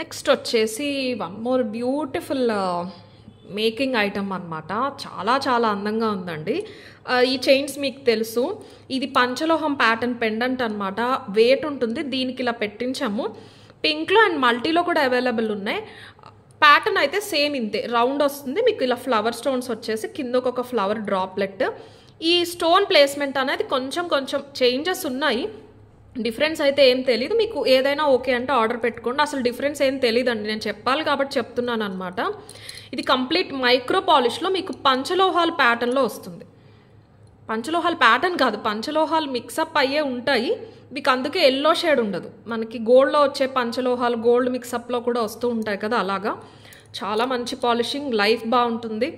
నెక్స్ట్ వచ్చేసి one more beautiful making item అనమాట చాలా చాలా అందంగా ఉందండి ఈ చైన్స్ మీకు తెలుసు ఇది పంచలోహం ప్యాటర్న్ పెండెంట్ అనమాట వెయిట్ ఉంటుంది దీనికి ఇలా పెట్టించాము పింక్లో అండ్ మల్టీలో కూడా అవైలబుల్ ఉన్నాయి ప్యాటర్న్ అయితే సేమ్ ఇంతే రౌండ్ వస్తుంది మీకు ఇలా ఫ్లవర్ స్టోన్స్ వచ్చేసి కింద ఒక ఫ్లవర్ డ్రాప్లెట్ ఈ స్టోన్ ప్లేస్మెంట్ అనేది కొంచెం కొంచెం చేంజెస్ ఉన్నాయి డిఫరెన్స్ అయితే ఏం తెలియదు మీకు ఏదైనా ఓకే అంటే ఆర్డర్ పెట్టుకోండి అసలు డిఫరెన్స్ ఏం తెలియదండి నేను చెప్పాలి కాబట్టి చెప్తున్నాను అనమాట ఇది కంప్లీట్ మైక్రో పాలిష్లో మీకు పంచలోహాల ప్యాటర్న్లో వస్తుంది పంచలోహాల ప్యాటర్న్ కాదు పంచలోహాలు మిక్సప్ అయ్యే ఉంటాయి మీకు అందుకే ఎల్లో షేడ్ ఉండదు మనకి గోల్డ్లో వచ్చే పంచలోహాలు గోల్డ్ మిక్సప్లో కూడా వస్తూ ఉంటాయి కదా అలాగా చాలా మంచి పాలిషింగ్ లైఫ్ బాగుంటుంది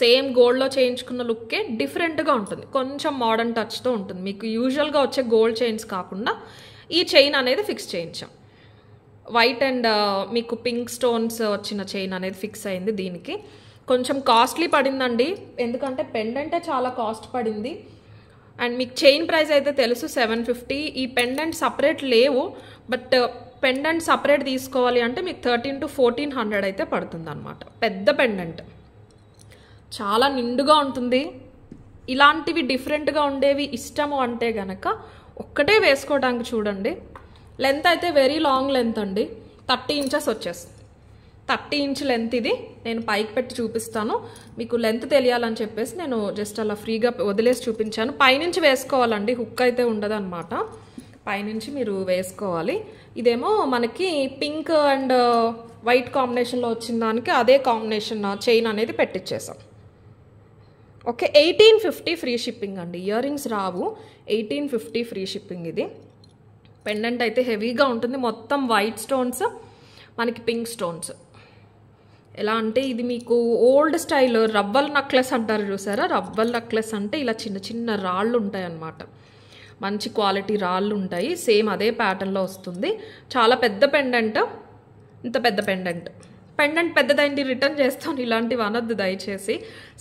సేమ్ గోల్డ్లో చేయించుకున్న లుక్కే డిఫరెంట్గా ఉంటుంది కొంచెం మోడర్న్ టచ్తో ఉంటుంది మీకు యూజువల్గా వచ్చే గోల్డ్ చైన్స్ కాకుండా ఈ చైన్ అనేది ఫిక్స్ చేయించాం వైట్ అండ్ uh, మీకు పింక్ స్టోన్స్ వచ్చిన చైన్ అనేది ఫిక్స్ అయింది దీనికి కొంచెం కాస్ట్లీ పడిందండి ఎందుకంటే పెండెంటే చాలా కాస్ట్ పడింది అండ్ మీకు చైన్ ప్రైస్ అయితే తెలుసు సెవెన్ ఫిఫ్టీ ఈ పెండెంట్ సపరేట్ లేవు బట్ పెండెంట్ సపరేట్ తీసుకోవాలి అంటే మీకు థర్టీన్ టు ఫోర్టీన్ హండ్రెడ్ అయితే పడుతుంది అనమాట పెద్ద పెండెంట్ చాలా నిండుగా ఉంటుంది ఇలాంటివి డిఫరెంట్గా ఉండేవి ఇష్టము అంటే గనక ఒక్కటే వేసుకోవడానికి చూడండి లెంత్ అయితే వెరీ లాంగ్ లెంత్ అండి థర్టీ ఇంచెస్ వచ్చేస్తుంది థర్టీ ఇంచ్ లెంత్ ఇది నేను పైకి పెట్టి చూపిస్తాను మీకు లెంత్ తెలియాలని చెప్పేసి నేను జస్ట్ అలా ఫ్రీగా వదిలేసి చూపించాను పైనుంచి వేసుకోవాలండి హుక్ అయితే ఉండదు అనమాట పైనుంచి మీరు వేసుకోవాలి ఇదేమో మనకి పింక్ అండ్ వైట్ కాంబినేషన్లో వచ్చిన దానికి అదే కాంబినేషన్ చైన్ uh, అనేది పెట్టించేసాం okay eighteen fifty free shipping అండి ఇయర్ రింగ్స్ రావు ఎయిటీన్ ఫిఫ్టీ ఫ్రీ షిప్పింగ్ ఇది పెండెంట్ అయితే హెవీగా ఉంటుంది మొత్తం వైట్ స్టోన్స్ మనకి పింక్ స్టోన్స్ ఎలా అంటే ఇది మీకు ఓల్డ్ స్టైల్ రవ్వల్ నక్లెస్ అంటారు చూసారా రవ్వల్ నక్లెస్ అంటే ఇలా చిన్న చిన్న రాళ్ళు ఉంటాయి అన్నమాట మంచి క్వాలిటీ రాళ్ళు ఉంటాయి సేమ్ అదే ప్యాటర్న్లో వస్తుంది చాలా పెద్ద పెండెంట్ ఇంత పెద్ద పెండెంట్ పెండెంట్ పెద్దదైంది రిటర్న్ చేస్తాను ఇలాంటివి అనొద్దు దయచేసి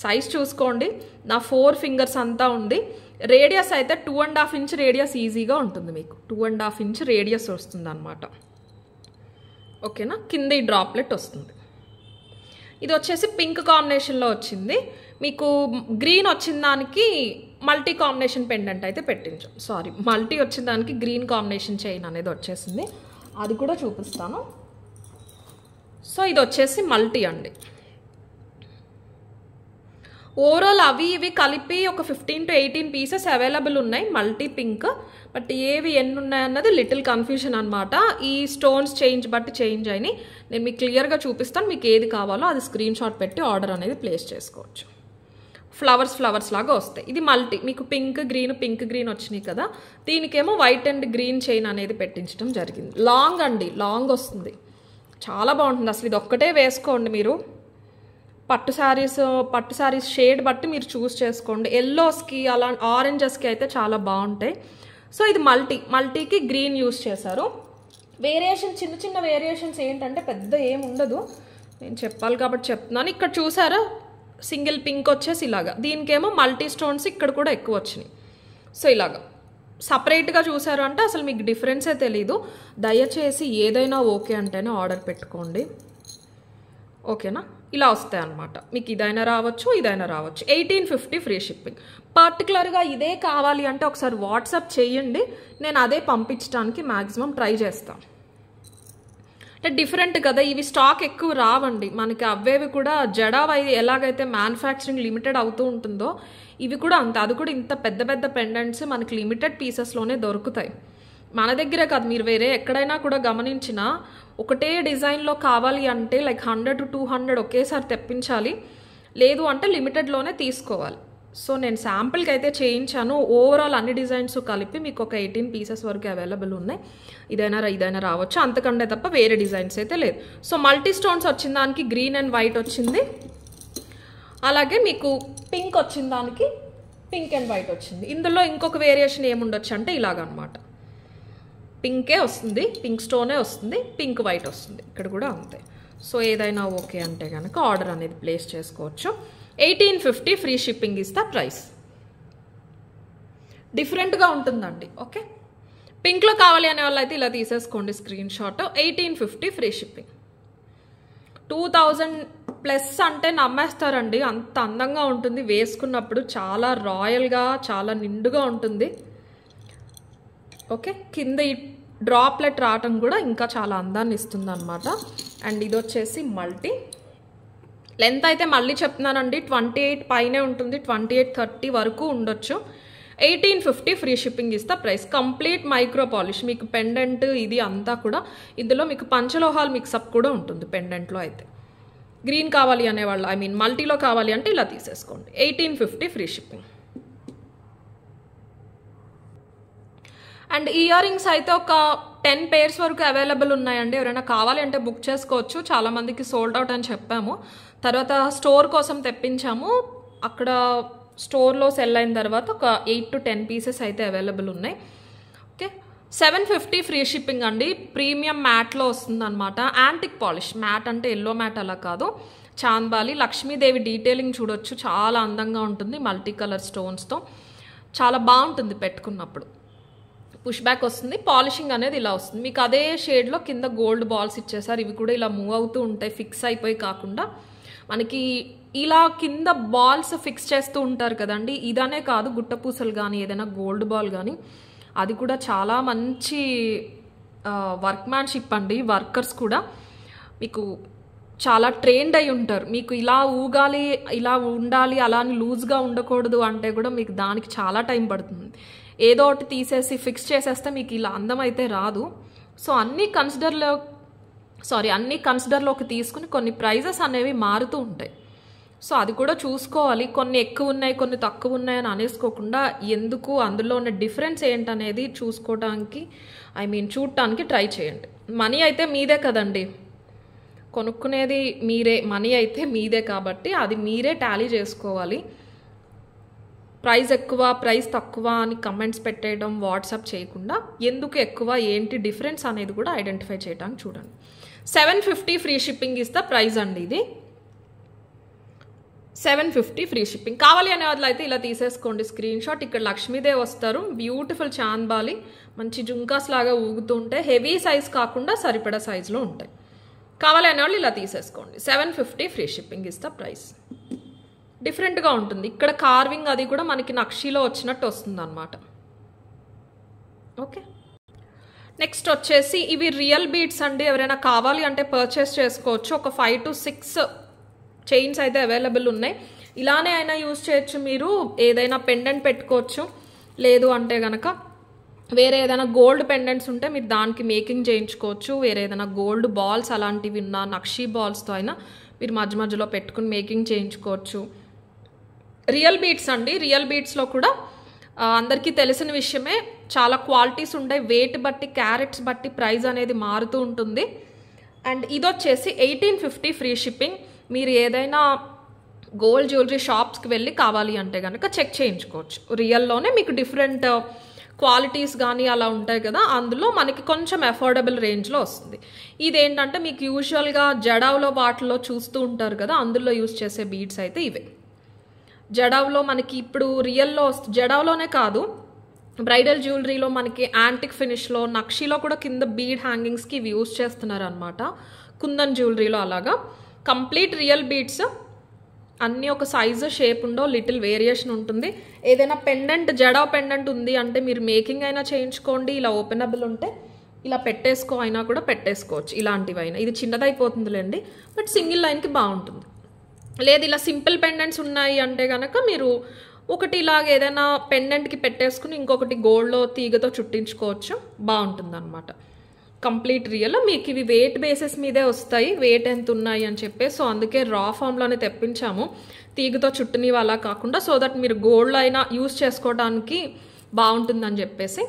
సైజ్ చూసుకోండి నా ఫోర్ ఫింగర్స్ అంతా ఉంది రేడియస్ అయితే two and half inch radius ఈజీగా ఉంటుంది మీకు two and half inch radius వస్తుంది అనమాట ఓకేనా కింద ఈ డ్రాప్లెట్ వస్తుంది ఇది వచ్చేసి పింక్ కాంబినేషన్లో వచ్చింది మీకు గ్రీన్ వచ్చిన దానికి మల్టీ కాంబినేషన్ పెండెంట్ అయితే పెట్టించు సారీ మల్టీ వచ్చిన దానికి గ్రీన్ కాంబినేషన్ చైన్ అనేది వచ్చేసింది అది కూడా చూపిస్తాను సో ఇది వచ్చేసి మల్టీ అండి ఓవరాల్ అవి ఇవి కలిపి ఒక fifteen to eighteen pieces available ఉన్నాయి మల్టీ పింక్ బట్ ఏవి ఎన్ని ఉన్నాయన్నది లిటిల్ కన్ఫ్యూషన్ అనమాట ఈ స్టోన్స్ చేంజ్ బట్టి చేంజ్ అయినాయి నేను మీకు క్లియర్గా చూపిస్తాను మీకు ఏది కావాలో అది స్క్రీన్ షాట్ పెట్టి ఆర్డర్ అనేది ప్లేస్ చేసుకోవచ్చు ఫ్లవర్స్ ఫ్లవర్స్ లాగా వస్తాయి ఇది మల్టీ మీకు పింక్ గ్రీన్ పింక్ గ్రీన్ వచ్చినాయి కదా దీనికేమో వైట్ అండ్ గ్రీన్ చైన్ అనేది పెట్టించడం జరిగింది లాంగ్ అండి లాంగ్ వస్తుంది చాలా బాగుంటుంది అసలు ఇది ఒక్కటే వేసుకోండి మీరు పట్టు శారీస్ పట్టు శారీస్ షేడ్ బట్టి మీరు చూస్ చేసుకోండి ఎల్లోస్కి అలా ఆరెంజెస్కి అయితే చాలా బాగుంటాయి సో ఇది మల్టీ మల్టీకి గ్రీన్ యూస్ చేశారు వేరియేషన్ చిన్న చిన్న వేరియేషన్స్ ఏంటంటే పెద్ద ఏం ఉండదు నేను చెప్పాలి కాబట్టి చెప్తున్నాను ఇక్కడ చూసారు సింగిల్ పింక్ వచ్చేసి ఇలాగా దీనికేమో మల్టీ స్టోన్స్ ఇక్కడ కూడా ఎక్కువ వచ్చినాయి సో ఇలాగా సపరేట్గా చూసారు అంటే అసలు మీకు డిఫరెన్సే తెలీదు దయచేసి ఏదైనా ఓకే అంటేనే ఆర్డర్ పెట్టుకోండి ఓకేనా ఇలా వస్తాయి అనమాట మీకు ఇదైనా రావచ్చు ఇదైనా రావచ్చు ఎయిటీన్ ఫిఫ్టీ ఫ్రీ షిప్పింగ్ పర్టికులర్గా ఇదే కావాలి అంటే ఒకసారి వాట్సాప్ చేయండి నేను అదే పంపించడానికి మ్యాక్సిమం ట్రై చేస్తాను అంటే డిఫరెంట్ కదా ఇవి స్టాక్ ఎక్కువ రావండి మనకి అవేవి కూడా జడావై ఎలాగైతే మ్యానుఫ్యాక్చరింగ్ లిమిటెడ్ అవుతూ ఉంటుందో ఇవి కూడా అంత అది కూడా ఇంత పెద్ద పెద్ద పెండెంట్స్ మనకి లిమిటెడ్ పీసెస్లోనే దొరుకుతాయి మన దగ్గరే కాదు మీరు వేరే ఎక్కడైనా కూడా గమనించిన ఒకటే డిజైన్లో కావాలి అంటే like hundred to two hundred ఒకేసారి తెప్పించాలి లేదు అంటే లిమిటెడ్లోనే తీసుకోవాలి సో నేను శాంపిల్కి అయితే చేయించాను ఓవరాల్ అన్ని డిజైన్స్ కలిపి మీకు ఒక ఎయిటీన్ పీసెస్ వరకు అవైలబుల్ ఉన్నాయి ఇదైనా ఇదైనా రావచ్చు అంతకంటే తప్ప వేరే డిజైన్స్ అయితే లేదు సో మల్టీ స్టోన్స్ వచ్చిన దానికి గ్రీన్ అండ్ వైట్ వచ్చింది అలాగే మీకు పింక్ వచ్చిన దానికి పింక్ అండ్ వైట్ వచ్చింది ఇందులో ఇంకొక వేరియేషన్ ఏముండొచ్చు అంటే ఇలాగనమాట పింకే వస్తుంది పింక్ స్టోనే వస్తుంది పింక్ వైట్ వస్తుంది ఇక్కడ కూడా అంతే సో ఏదైనా ఓకే అంటే కనుక ఆర్డర్ అనేది ప్లేస్ చేసుకోవచ్చు ఎయిటీన్ ఫిఫ్టీ ఫ్రీ షిప్పింగ్ ఇస్తా ప్రైస్ డిఫరెంట్గా ఉంటుందండి ఓకే పింక్లో కావాలి అనే అయితే ఇలా తీసేసుకోండి screen shot eighteen fifty free shipping two thousand plus అంటే నమ్మేస్తారండి అంత అందంగా ఉంటుంది వేసుకున్నప్పుడు చాలా రాయల్గా చాలా నిండుగా ఉంటుంది ఓకే కింద ఈ డ్రాప్లెట్ రావటం కూడా ఇంకా చాలా అందాన్ని ఇస్తుంది అనమాట అండ్ ఇది వచ్చేసి మల్టీ లెంత్ అయితే మళ్ళీ చెప్తున్నానండి ట్వంటీ ఎయిట్ పైనే ఉంటుంది ట్వంటీ ఎయిట్ థర్టీ వరకు ఉండొచ్చు ఎయిటీన్ ఫిఫ్టీ ఫ్రీ షిప్పింగ్ ఇస్తా ప్రైస్ కంప్లీట్ మైక్రో పాలిష్ మీకు పెండెంట్ ఇది అంతా కూడా ఇందులో మీకు పంచలోహాలు మిక్సప్ కూడా ఉంటుంది పెండెంట్లో అయితే గ్రీన్ కావాలి అనేవాళ్ళు ఐ మీన్ మల్టీలో కావాలి అంటే ఇలా తీసేసుకోండి eighteen fifty free shipping and ear rings అయితే ఒక టెన్ పేర్స్ వరకు అవైలబుల్ ఉన్నాయండి ఎవరైనా కావాలి అంటే బుక్ చేసుకోవచ్చు చాలామందికి సోల్డ్ అవుట్ అని చెప్పాము తర్వాత స్టోర్ కోసం తెప్పించాము అక్కడ స్టోర్లో సెల్ అయిన తర్వాత ఒక ఎయిట్ టు టెన్ పీసెస్ అయితే అవైలబుల్ ఉన్నాయి okay seven fifty free shipping అండి ప్రీమియం మ్యాట్లో వస్తుందన్నమాట యాంటిక్ పాలిష్ మ్యాట్ అంటే ఎల్లో మ్యాట్ అలా కాదు చాందాలి లక్ష్మీదేవి డీటెయిలింగ్ చూడొచ్చు చాలా అందంగా ఉంటుంది మల్టీ కలర్ స్టోన్స్తో చాలా బాగుంటుంది పెట్టుకున్నప్పుడు పుష్ బ్యాక్ వస్తుంది పాలిషింగ్ అనేది ఇలా వస్తుంది మీకు అదే షేడ్లో కింద గోల్డ్ బాల్స్ ఇచ్చేసారు ఇవి కూడా ఇలా మూవ్ అవుతూ ఉంటాయి ఫిక్స్ అయిపోయి కాకుండా మనకి ఇలా కింద బాల్స్ ఫిక్స్ చేస్తూ ఉంటారు కదండి ఇదనే కాదు గుట్టపూసలు కానీ ఏదైనా గోల్డ్ బాల్ కానీ అది కూడా చాలా మంచి వర్క్మ్యాన్షిప్ అండి వర్కర్స్ కూడా మీకు చాలా ట్రైన్డ్ అయి ఉంటారు మీకు ఇలా ఊగాలి ఇలా ఉండాలి అలా లూజ్గా ఉండకూడదు అంటే కూడా మీకు దానికి చాలా టైం పడుతుంది ఏదో ఒకటి తీసేసి ఫిక్స్ చేసేస్తే మీకు ఇలా అందం అయితే రాదు సో అన్నీ కన్సిడర్లో సారీ అన్నీ కన్సిడర్లోకి తీసుకుని కొన్ని ప్రైజెస్ అనేవి మారుతూ ఉంటాయి సో అది కూడా చూసుకోవాలి కొన్ని ఎక్కువ ఉన్నాయి కొన్ని తక్కువ ఉన్నాయి అని అనేసుకోకుండా ఎందుకు అందులో ఉన్న డిఫరెన్స్ ఏంటనేది చూసుకోవడానికి ఐ మీన్ చూడటానికి ట్రై చేయండి మనీ అయితే మీదే కదండి కొనుక్కునేది మీరే మనీ అయితే మీదే కాబట్టి అది మీరే టాలీ చేసుకోవాలి ప్రైస్ ఎక్కువ ప్రైస్ తక్కువ అని కమెంట్స్ పెట్టేయడం వాట్సాప్ చేయకుండా ఎందుకు ఎక్కువ ఏంటి డిఫరెన్స్ అనేది కూడా ఐడెంటిఫై చేయడానికి చూడండి సెవెన్ ఫిఫ్టీ ఫ్రీ షిప్పింగ్ ఇస్తా ప్రైస్ అండి ఇది సెవెన్ ఫిఫ్టీ ఫ్రీ షిప్పింగ్ కావాలి అనే వాళ్ళు అయితే ఇలా తీసేసుకోండి స్క్రీన్ షాట్ ఇక్కడ లక్ష్మీదేవ్ వస్తారు బ్యూటిఫుల్ చాన్బాలి మంచి జుంకాస్ లాగా ఊగుతుంటే హెవీ సైజ్ కాకుండా సరిపడా సైజులో ఉంటాయి కావాలి అనే వాళ్ళు ఇలా తీసేసుకోండి సెవెన్ ఫిఫ్టీ ఫ్రీ షిప్పింగ్ ఇస్తా ప్రైస్ డిఫరెంట్గా ఉంటుంది ఇక్కడ కార్వింగ్ అది కూడా మనకి నక్షీలో వచ్చినట్టు వస్తుంది అనమాట ఓకే నెక్స్ట్ వచ్చేసి ఇవి రియల్ బీడ్స్ అండి ఎవరైనా కావాలి అంటే పర్చేస్ చేసుకోవచ్చు ఒక ఫైవ్ టు సిక్స్ చైన్స్ అయితే అవైలబుల్ ఉన్నాయి ఇలానే అయినా యూజ్ చేయొచ్చు మీరు ఏదైనా పెండెంట్ పెట్టుకోవచ్చు లేదు అంటే కనుక వేరే ఏదైనా గోల్డ్ పెండెంట్స్ ఉంటే మీరు దానికి మేకింగ్ చేయించుకోవచ్చు వేరే ఏదైనా గోల్డ్ బాల్స్ అలాంటివి ఉన్న నక్షీ బాల్స్తో అయినా మీరు మధ్య మధ్యలో పెట్టుకుని మేకింగ్ చేయించుకోవచ్చు రియల్ బీట్స్ అండి రియల్ బీట్స్లో కూడా అందరికీ తెలిసిన విషయమే చాలా క్వాలిటీస్ ఉండే వెయిట్ బట్టి క్యారెట్స్ బట్టి ప్రైస్ అనేది మారుతూ ఉంటుంది అండ్ ఇది వచ్చేసి ఎయిటీన్ ఫిఫ్టీ ఫ్రీ షిప్పింగ్ మీరు ఏదైనా గోల్డ్ జ్యువెలరీ షాప్స్కి వెళ్ళి కావాలి అంటే కనుక చెక్ చేయించుకోవచ్చు రియల్లోనే మీకు డిఫరెంట్ క్వాలిటీస్ కానీ అలా ఉంటాయి కదా అందులో మనకి కొంచెం అఫోర్డబుల్ రేంజ్లో వస్తుంది ఇది ఏంటంటే మీకు యూజువల్గా జడావులో వాటిలో చూస్తూ ఉంటారు కదా అందులో యూజ్ చేసే బీడ్స్ అయితే ఇవే జడావ్లో మనకి ఇప్పుడు రియల్లో జడావ్లోనే కాదు బ్రైడల్ జ్యువెలరీలో మనకి యాంటిక్ ఫినిష్లో నక్షీలో కూడా కింద బీడ్ హ్యాంగింగ్స్కి ఇవి యూస్ చేస్తున్నారు అనమాట కుందన్ జ్యువెలరీలో అలాగా కంప్లీట్ రియల్ బీడ్స్ అన్నీ ఒక సైజు షేప్ ఉండో లిటిల్ వేరియేషన్ ఉంటుంది ఏదైనా పెండెంట్ జడా పెండెంట్ ఉంది అంటే మీరు మేకింగ్ అయినా చేయించుకోండి ఇలా ఓపెనబుల్ ఉంటే ఇలా పెట్టేసుకో అయినా కూడా పెట్టేసుకోవచ్చు ఇలాంటివైనా ఇది చిన్నదైపోతుందిలేండి బట్ సింగిల్ లైన్కి బాగుంటుంది లేదు ఇలా సింపుల్ పెండెంట్స్ ఉన్నాయి అంటే కనుక మీరు ఒకటి ఇలాగ ఏదైనా పెండెంట్కి పెట్టేసుకుని ఇంకొకటి గోల్డ్లో తీగతో చుట్టించుకోవచ్చు బాగుంటుంది అనమాట కంప్లీట్ రియల్ మీకు ఇవి వెయిట్ బేసిస్ మీదే వస్తాయి వెయిట్ ఎంత ఉన్నాయి అని చెప్పి సో అందుకే రా ఫామ్లోనే తెప్పించాము తీగతో చుట్టనివి అలా కాకుండా సో దట్ మీరు గోల్డ్ అయినా యూజ్ చేసుకోవడానికి బాగుంటుందని చెప్పేసి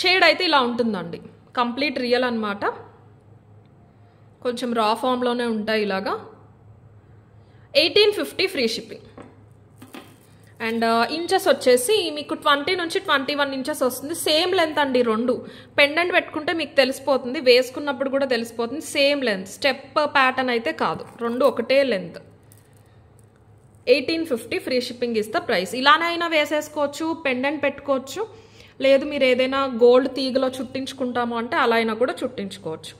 షేడ్ అయితే ఇలా ఉంటుందండి కంప్లీట్ రియల్ అనమాట కొంచెం రా ఫామ్లోనే ఉంటాయి ఇలాగా eighteen fifty free shipping and uh, inches వచ్చేసి మీకు ట్వంటీ నుంచి ట్వంటీ వన్ ఇంచెస్ వస్తుంది సేమ్ లెంత్ అండి రెండు పెండెంట్ పెట్టుకుంటే మీకు తెలిసిపోతుంది వేసుకున్నప్పుడు కూడా తెలిసిపోతుంది సేమ్ లెంత్ స్టెప్ ప్యాటర్న్ అయితే కాదు రెండు ఒకటే length eighteen fifty free shipping ఇస్తా ప్రైస్ ఇలానే అయినా వేసేసుకోవచ్చు పెండెంట్ పెట్టుకోవచ్చు లేదు మీరు ఏదైనా గోల్డ్ తీగలో చుట్టించుకుంటాము అంటే అలా అయినా కూడా చుట్టించుకోవచ్చు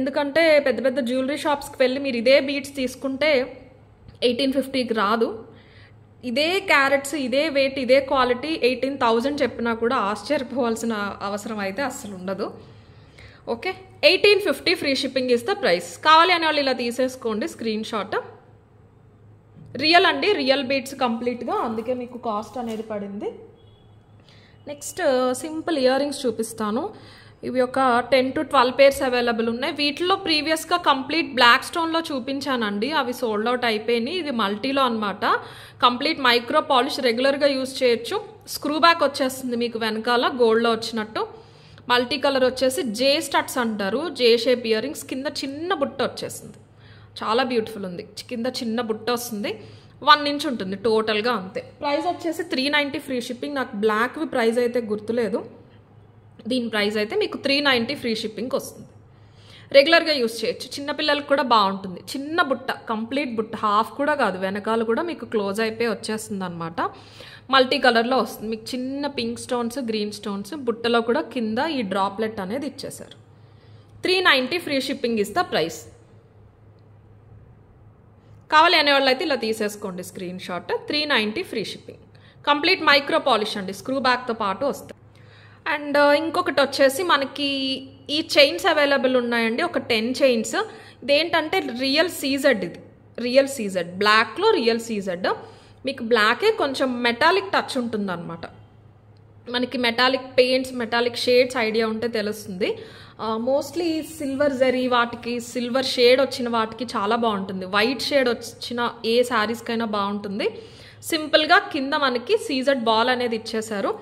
ఎందుకంటే పెద్ద పెద్ద జ్యువెలరీ షాప్స్కి వెళ్ళి మీరు ఇదే బీట్స్ తీసుకుంటే ఎయిటీన్ ఫిఫ్టీకి రాదు ఇదే క్యారెట్స్ ఇదే వెయిట్ ఇదే క్వాలిటీ ఎయిటీన్ థౌజండ్ చెప్పినా కూడా ఆశ్చర్యపోవాల్సిన అవసరం అయితే అస్సలు ఉండదు okay eighteen fifty free shipping ఇస్తే ప్రైస్ కావాలి అనే వాళ్ళు ఇలా తీసేసుకోండి స్క్రీన్ షాట్ రియల్ అండి రియల్ బీట్స్ కంప్లీట్గా అందుకే మీకు కాస్ట్ అనేది పడింది నెక్స్ట్ సింపుల్ ఇయర్ రింగ్స్ చూపిస్తాను ఇవి ఒక ten to twelve pairs available ఉన్నాయి వీటిలో ప్రీవియస్గా కంప్లీట్ బ్లాక్ స్టోన్లో చూపించానండి అవి సోల్డ్ అవుట్ అయిపోయినాయి ఇది మల్టీలో అనమాట కంప్లీట్ మైక్రో పాలిష్ రెగ్యులర్గా యూజ్ చేయొచ్చు స్క్రూ బ్యాక్ వచ్చేస్తుంది మీకు వెనకాల గోల్డ్లో వచ్చినట్టు మల్టీ కలర్ వచ్చేసి జే స్టట్స్ అంటారు జే షేప్ ఇయరింగ్స్ కింద చిన్న బుట్ట వచ్చేసింది చాలా బ్యూటిఫుల్ ఉంది కింద చిన్న బుట్ట వస్తుంది వన్ ఇంచ్ ఉంటుంది టోటల్గా అంతే ప్రైస్ వచ్చేసి త్రీ నైంటీ ఫ్రీ షిప్పింగ్ నాకు బ్లాక్వి ప్రైస్ అయితే గుర్తులేదు దీని ప్రైస్ అయితే మీకు త్రీ నైంటీ ఫ్రీ షిప్పింగ్ వస్తుంది రెగ్యులర్గా యూస్ చేయొచ్చు చిన్నపిల్లలకు కూడా బాగుంటుంది చిన్న బుట్ట కంప్లీట్ బుట్ట హాఫ్ కూడా కాదు వెనకాల కూడా మీకు క్లోజ్ అయిపోయి వచ్చేస్తుంది అనమాట మల్టీ కలర్లో వస్తుంది మీకు చిన్న పింక్ స్టోన్స్ గ్రీన్ స్టోన్స్ బుట్టలో కూడా కింద ఈ డ్రాప్లెట్ అనేది ఇచ్చేశారు త్రీ నైంటీ ఫ్రీ షిప్పింగ్ ఇస్తా ప్రైస్ కావాలి అనేవాళ్ళు అయితే ఇలా తీసేసుకోండి screen shot three ninety free shipping complete micro polish అండి స్క్రూ బ్యాక్తో పాటు వస్తాయి అండ్ uh, ఇంకొకటి వచ్చేసి మనకి ఈ చైన్స్ అవైలబుల్ ఉన్నాయండి ఒక టెన్ చైన్స్ ఇదేంటంటే రియల్ సీజడ్ ఇది రియల్ సీజడ్ బ్లాక్లో రియల్ సీజడ్ మీకు బ్లాకే కొంచెం మెటాలిక్ టచ్ ఉంటుంది అనమాట మనకి metallic paints metallic shades idea ఉంటే తెలుస్తుంది మోస్ట్లీ సిల్వర్ జరీ వాటికి సిల్వర్ షేడ్ వచ్చిన వాటికి చాలా బాగుంటుంది వైట్ షేడ్ వచ్చిన ఏ శారీస్కైనా బాగుంటుంది సింపుల్గా కింద మనకి సీజడ్ బాల్ అనేది ఇచ్చేశారు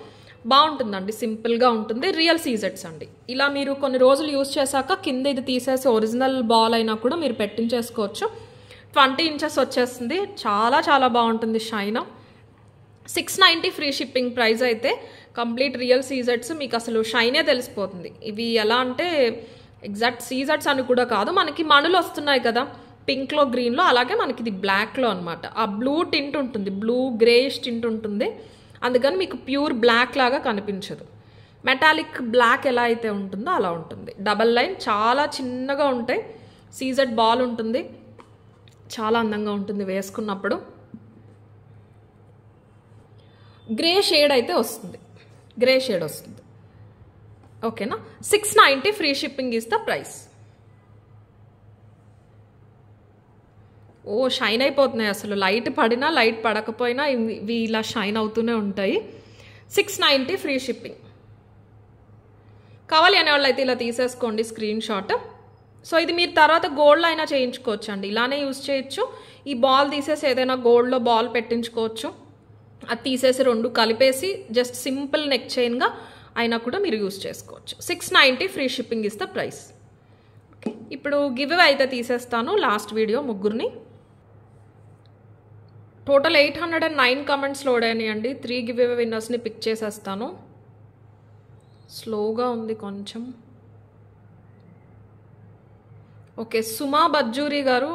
బాగుంటుందండి సింపుల్గా ఉంటుంది రియల్ సీజెట్స్ అండి ఇలా మీరు కొన్ని రోజులు యూజ్ చేశాక కింద ఇది తీసేసి ఒరిజినల్ బాల్ అయినా కూడా మీరు పెట్టించేసుకోవచ్చు ట్వంటీ ఇంచెస్ వచ్చేస్తుంది చాలా చాలా బాగుంటుంది shine six ninety free shipping price అయితే కంప్లీట్ రియల్ సీజెట్స్ మీకు అసలు షైనే తెలిసిపోతుంది ఇవి ఎలా అంటే ఎగ్జాక్ట్ సీజెట్స్ అని కూడా కాదు మనకి మణులు వస్తున్నాయి కదా పింక్లో గ్రీన్లో అలాగే మనకి ఇది బ్లాక్లో అనమాట ఆ బ్లూ టింట్ ఉంటుంది బ్లూ గ్రేష్ టింట్ ఉంటుంది అందుకని మీకు ప్యూర్ బ్లాక్ లాగా కనిపించదు మెటాలిక్ బ్లాక్ ఎలా అయితే ఉంటుందో అలా ఉంటుంది డబల్ లైన్ చాలా చిన్నగా ఉంటాయి సీజెడ్ బాల్ ఉంటుంది చాలా అందంగా ఉంటుంది వేసుకున్నప్పుడు గ్రే షేడ్ అయితే వస్తుంది గ్రే షేడ్ వస్తుంది ఓకేనా సిక్స్ నైంటీ ఫ్రీ షిప్పింగ్ ఇస్తే ప్రైస్ ఓ షైన్ అయిపోతున్నాయి అసలు లైట్ పడినా లైట్ పడకపోయినా ఇవి ఇలా షైన్ అవుతూనే ఉంటాయి సిక్స్ నైంటీ ఫ్రీ షిప్పింగ్ కావాలి అనే వాళ్ళు అయితే ఇలా తీసేసుకోండి స్క్రీన్ షాట్ సో ఇది మీరు తర్వాత గోల్డ్ అయినా చేయించుకోవచ్చు అండి ఇలానే యూజ్ చేయొచ్చు ఈ బాల్ తీసేసి ఏదైనా గోల్డ్లో బాల్ పెట్టించుకోవచ్చు అది తీసేసి రెండు కలిపేసి జస్ట్ సింపుల్ నెక్ చైన్గా అయినా కూడా మీరు యూజ్ చేసుకోవచ్చు సిక్స్ నైంటీ ఫ్రీ షిప్పింగ్ ఇస్తే ప్రైస్ ఇప్పుడు గివ్ అయితే తీసేస్తాను లాస్ట్ వీడియో ముగ్గురిని total eight hundred and nine comments load అయినాయండి three giveaway winners pick చేసేస్తాను స్లోగా ఉంది కొంచెం ఓకే సుమా బజ్జూరి గారు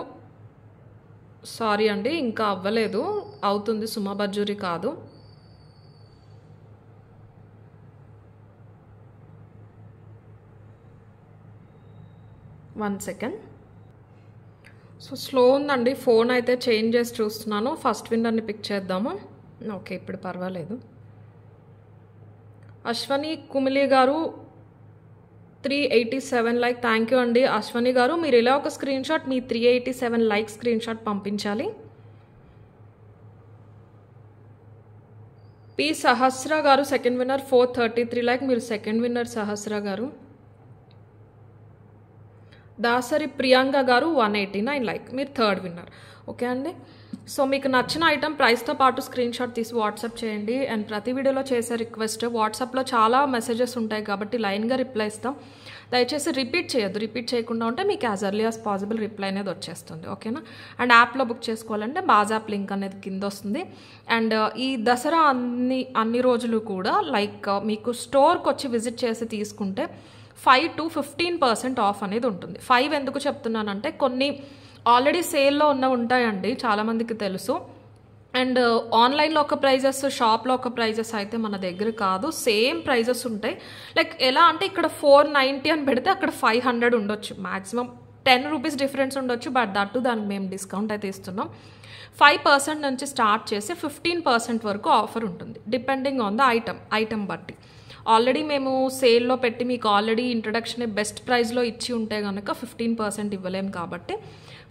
సారీ అండి ఇంకా అవ్వలేదు అవుతుంది సుమా బజ్జూరి కాదు వన్ సెకండ్ సో స్లో ఉందండి ఫోన్ అయితే చేంజ్ చేసి చూస్తున్నాను ఫస్ట్ విన్నర్ని పిక్ చేద్దాము ఓకే ఇప్పుడు పర్వాలేదు అశ్వని కుమిలి గారు three eighty seven like thank you అండి అశ్వని గారు మీరు ఇలా ఒక స్క్రీన్ షాట్ మీ three eighty seven like screen shot పంపించాలి పి సహస్ర గారు second winner four thirty three like మీరు సెకండ్ విన్నర్ సహస్ర గారు దాసరి ప్రియాంక గారు వన్ ఎయిటీ నైన్ లైక్ మీరు థర్డ్ విన్నర్ ఓకే అండి సో మీకు నచ్చిన ఐటమ్ ప్రైస్తో పాటు స్క్రీన్ షాట్ తీసి వాట్సాప్ చేయండి అండ్ ప్రతి వీడియోలో చేసే రిక్వెస్ట్ వాట్సాప్లో చాలా మెసేజెస్ ఉంటాయి కాబట్టి లైన్గా రిప్లై ఇస్తాం దయచేసి రిపీట్ చేయొద్దు రిపీట్ చేయకుండా ఉంటే మీకు as early as possible reply అనేది వచ్చేస్తుంది ఓకేనా అండ్ యాప్లో బుక్ చేసుకోవాలంటే బాజ్ యాప్ లింక్ అనేది కింద వస్తుంది అండ్ ఈ దసరా అన్ని అన్ని రోజులు కూడా లైక్ మీకు స్టోర్కి వచ్చి విజిట్ చేసి తీసుకుంటే five to fifteen percent off అనేది ఉంటుంది ఫైవ్ ఎందుకు చెప్తున్నానంటే కొన్ని ఆల్రెడీ సేల్లో ఉన్న ఉంటాయండి చాలామందికి తెలుసు అండ్ ఆన్లైన్లో ఒక ప్రైజెస్ షాప్లో ఒక ప్రైజెస్ అయితే మన దగ్గర కాదు సేమ్ ప్రైజెస్ ఉంటాయి లైక్ ఎలా అంటే ఇక్కడ ఫోర్ నైంటీ అని పెడితే అక్కడ ఫైవ్ హండ్రెడ్ ఉండొచ్చు మ్యాక్సిమం టెన్ రూపీస్ డిఫరెన్స్ ఉండొచ్చు బట్ దట్ దానికి మేము డిస్కౌంట్ అయితే ఇస్తున్నాం ఫైవ్ పర్సెంట్ నుంచి స్టార్ట్ చేసి ఫిఫ్టీన్ పర్సెంట్ వరకు ఆఫర్ ఉంటుంది depending on the item item బట్టి ఆల్రెడీ మేము సేల్లో పెట్టి మీకు ఆల్రెడీ ఇంట్రడక్షన్ బెస్ట్ ప్రైస్లో ఇచ్చి ఉంటే కనుక ఫిఫ్టీన్ పర్సెంట్ ఇవ్వలేం కాబట్టి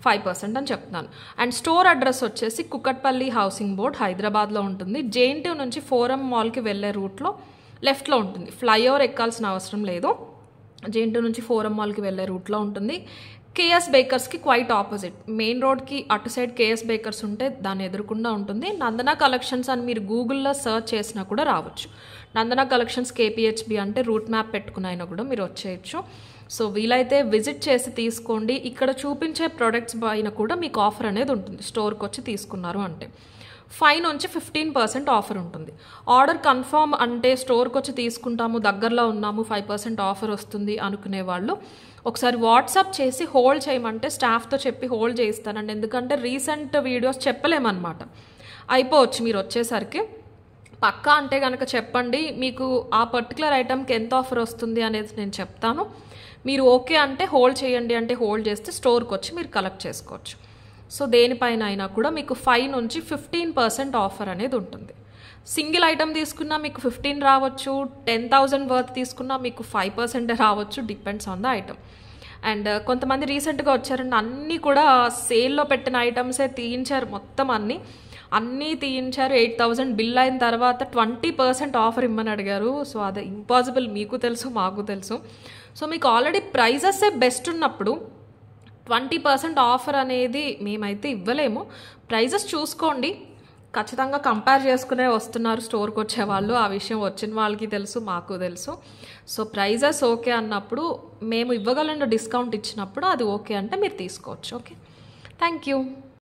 ఫైవ్ పర్సెంట్ అని చెప్తున్నాను అండ్ స్టోర్ అడ్రస్ వచ్చేసి కుక్కట్పల్లి హౌసింగ్ బోర్డ్ హైదరాబాద్లో ఉంటుంది జేఎన్టీ నుంచి ఫోరం మాల్కి వెళ్ళే రూట్లో లెఫ్ట్లో ఉంటుంది ఫ్లైఓవర్ ఎక్కాల్సిన అవసరం లేదు జేఎన్టీ నుంచి ఫోరం మాల్కి వెళ్ళే రూట్లో ఉంటుంది కేఎస్ బేకర్స్కి క్వైట్ ఆపోజిట్ మెయిన్ రోడ్కి అటు సైడ్ కేఎస్ బేకర్స్ ఉంటే దాన్ని ఎదురుకుండా ఉంటుంది నందన కలెక్షన్స్ అని మీరు గూగుల్లో సర్చ్ చేసినా కూడా రావచ్చు నందన కలెక్షన్స్ కేపీహెచ్బి అంటే రూట్ మ్యాప్ పెట్టుకునైనా కూడా మీరు వచ్చేయచ్చు సో వీలైతే విజిట్ చేసి తీసుకోండి ఇక్కడ చూపించే ప్రోడక్ట్స్ పైన కూడా మీకు ఆఫర్ అనేది ఉంటుంది స్టోర్కి వచ్చి తీసుకున్నారు అంటే ఫైవ్ నుంచి ఫిఫ్టీన్ పర్సెంట్ ఆఫర్ ఉంటుంది ఆర్డర్ కన్ఫర్మ్ అంటే స్టోర్కి వచ్చి తీసుకుంటాము దగ్గరలో ఉన్నాము ఫైవ్ పర్సెంట్ ఆఫర్ వస్తుంది అనుకునే వాళ్ళు ఒకసారి వాట్సాప్ చేసి హోల్డ్ చేయమంటే స్టాఫ్తో చెప్పి హోల్డ్ చేయిస్తానండి ఎందుకంటే రీసెంట్ వీడియోస్ చెప్పలేమన్నమాట అయిపోవచ్చు మీరు వచ్చేసరికి పక్కా అంటే కనుక చెప్పండి మీకు ఆ పర్టికులర్ ఐటెంకి ఎంత ఆఫర్ వస్తుంది అనేది నేను చెప్తాను మీరు ఓకే అంటే హోల్డ్ చేయండి అంటే హోల్డ్ చేస్తే స్టోర్కి వచ్చి మీరు కలెక్ట్ చేసుకోవచ్చు సో దేనిపైన అయినా కూడా మీకు ఫైవ్ నుంచి ఫిఫ్టీన్ పర్సెంట్ ఆఫర్ అనేది ఉంటుంది సింగిల్ ఐటమ్ తీసుకున్నా మీకు ఫిఫ్టీన్ రావచ్చు టెన్ థౌజండ్ వర్త్ తీసుకున్నా మీకు ఫైవ్ పర్సెంట్ రావచ్చు depends on the item and కొంతమంది రీసెంట్గా వచ్చారండి అన్నీ కూడా సేల్లో పెట్టిన ఐటమ్సే తీయించారు మొత్తం అన్నీ అన్నీ తీయించారు ఎయిట్ థౌజండ్ బిల్ అయిన తర్వాత ట్వంటీ పర్సెంట్ ఆఫర్ ఇమ్మని అడిగారు సో అది ఇంపాసిబుల్ మీకు తెలుసు మాకు తెలుసు సో మీకు ఆల్రెడీ ప్రైజెస్ బెస్ట్ ఉన్నప్పుడు ట్వంటీ పర్సెంట్ ఆఫర్ అనేది మేమైతే ఇవ్వలేము ప్రైజెస్ చూసుకోండి ఖచ్చితంగా కంపేర్ చేసుకునే వస్తున్నారు స్టోర్కి వచ్చేవాళ్ళు ఆ విషయం వచ్చిన వాళ్ళకి తెలుసు మాకు తెలుసు సో ప్రైజెస్ ఓకే అన్నప్పుడు మేము ఇవ్వగలను డిస్కౌంట్ ఇచ్చినప్పుడు అది ఓకే అంటే మీరు తీసుకోవచ్చు ఓకే థ్యాంక్ యూ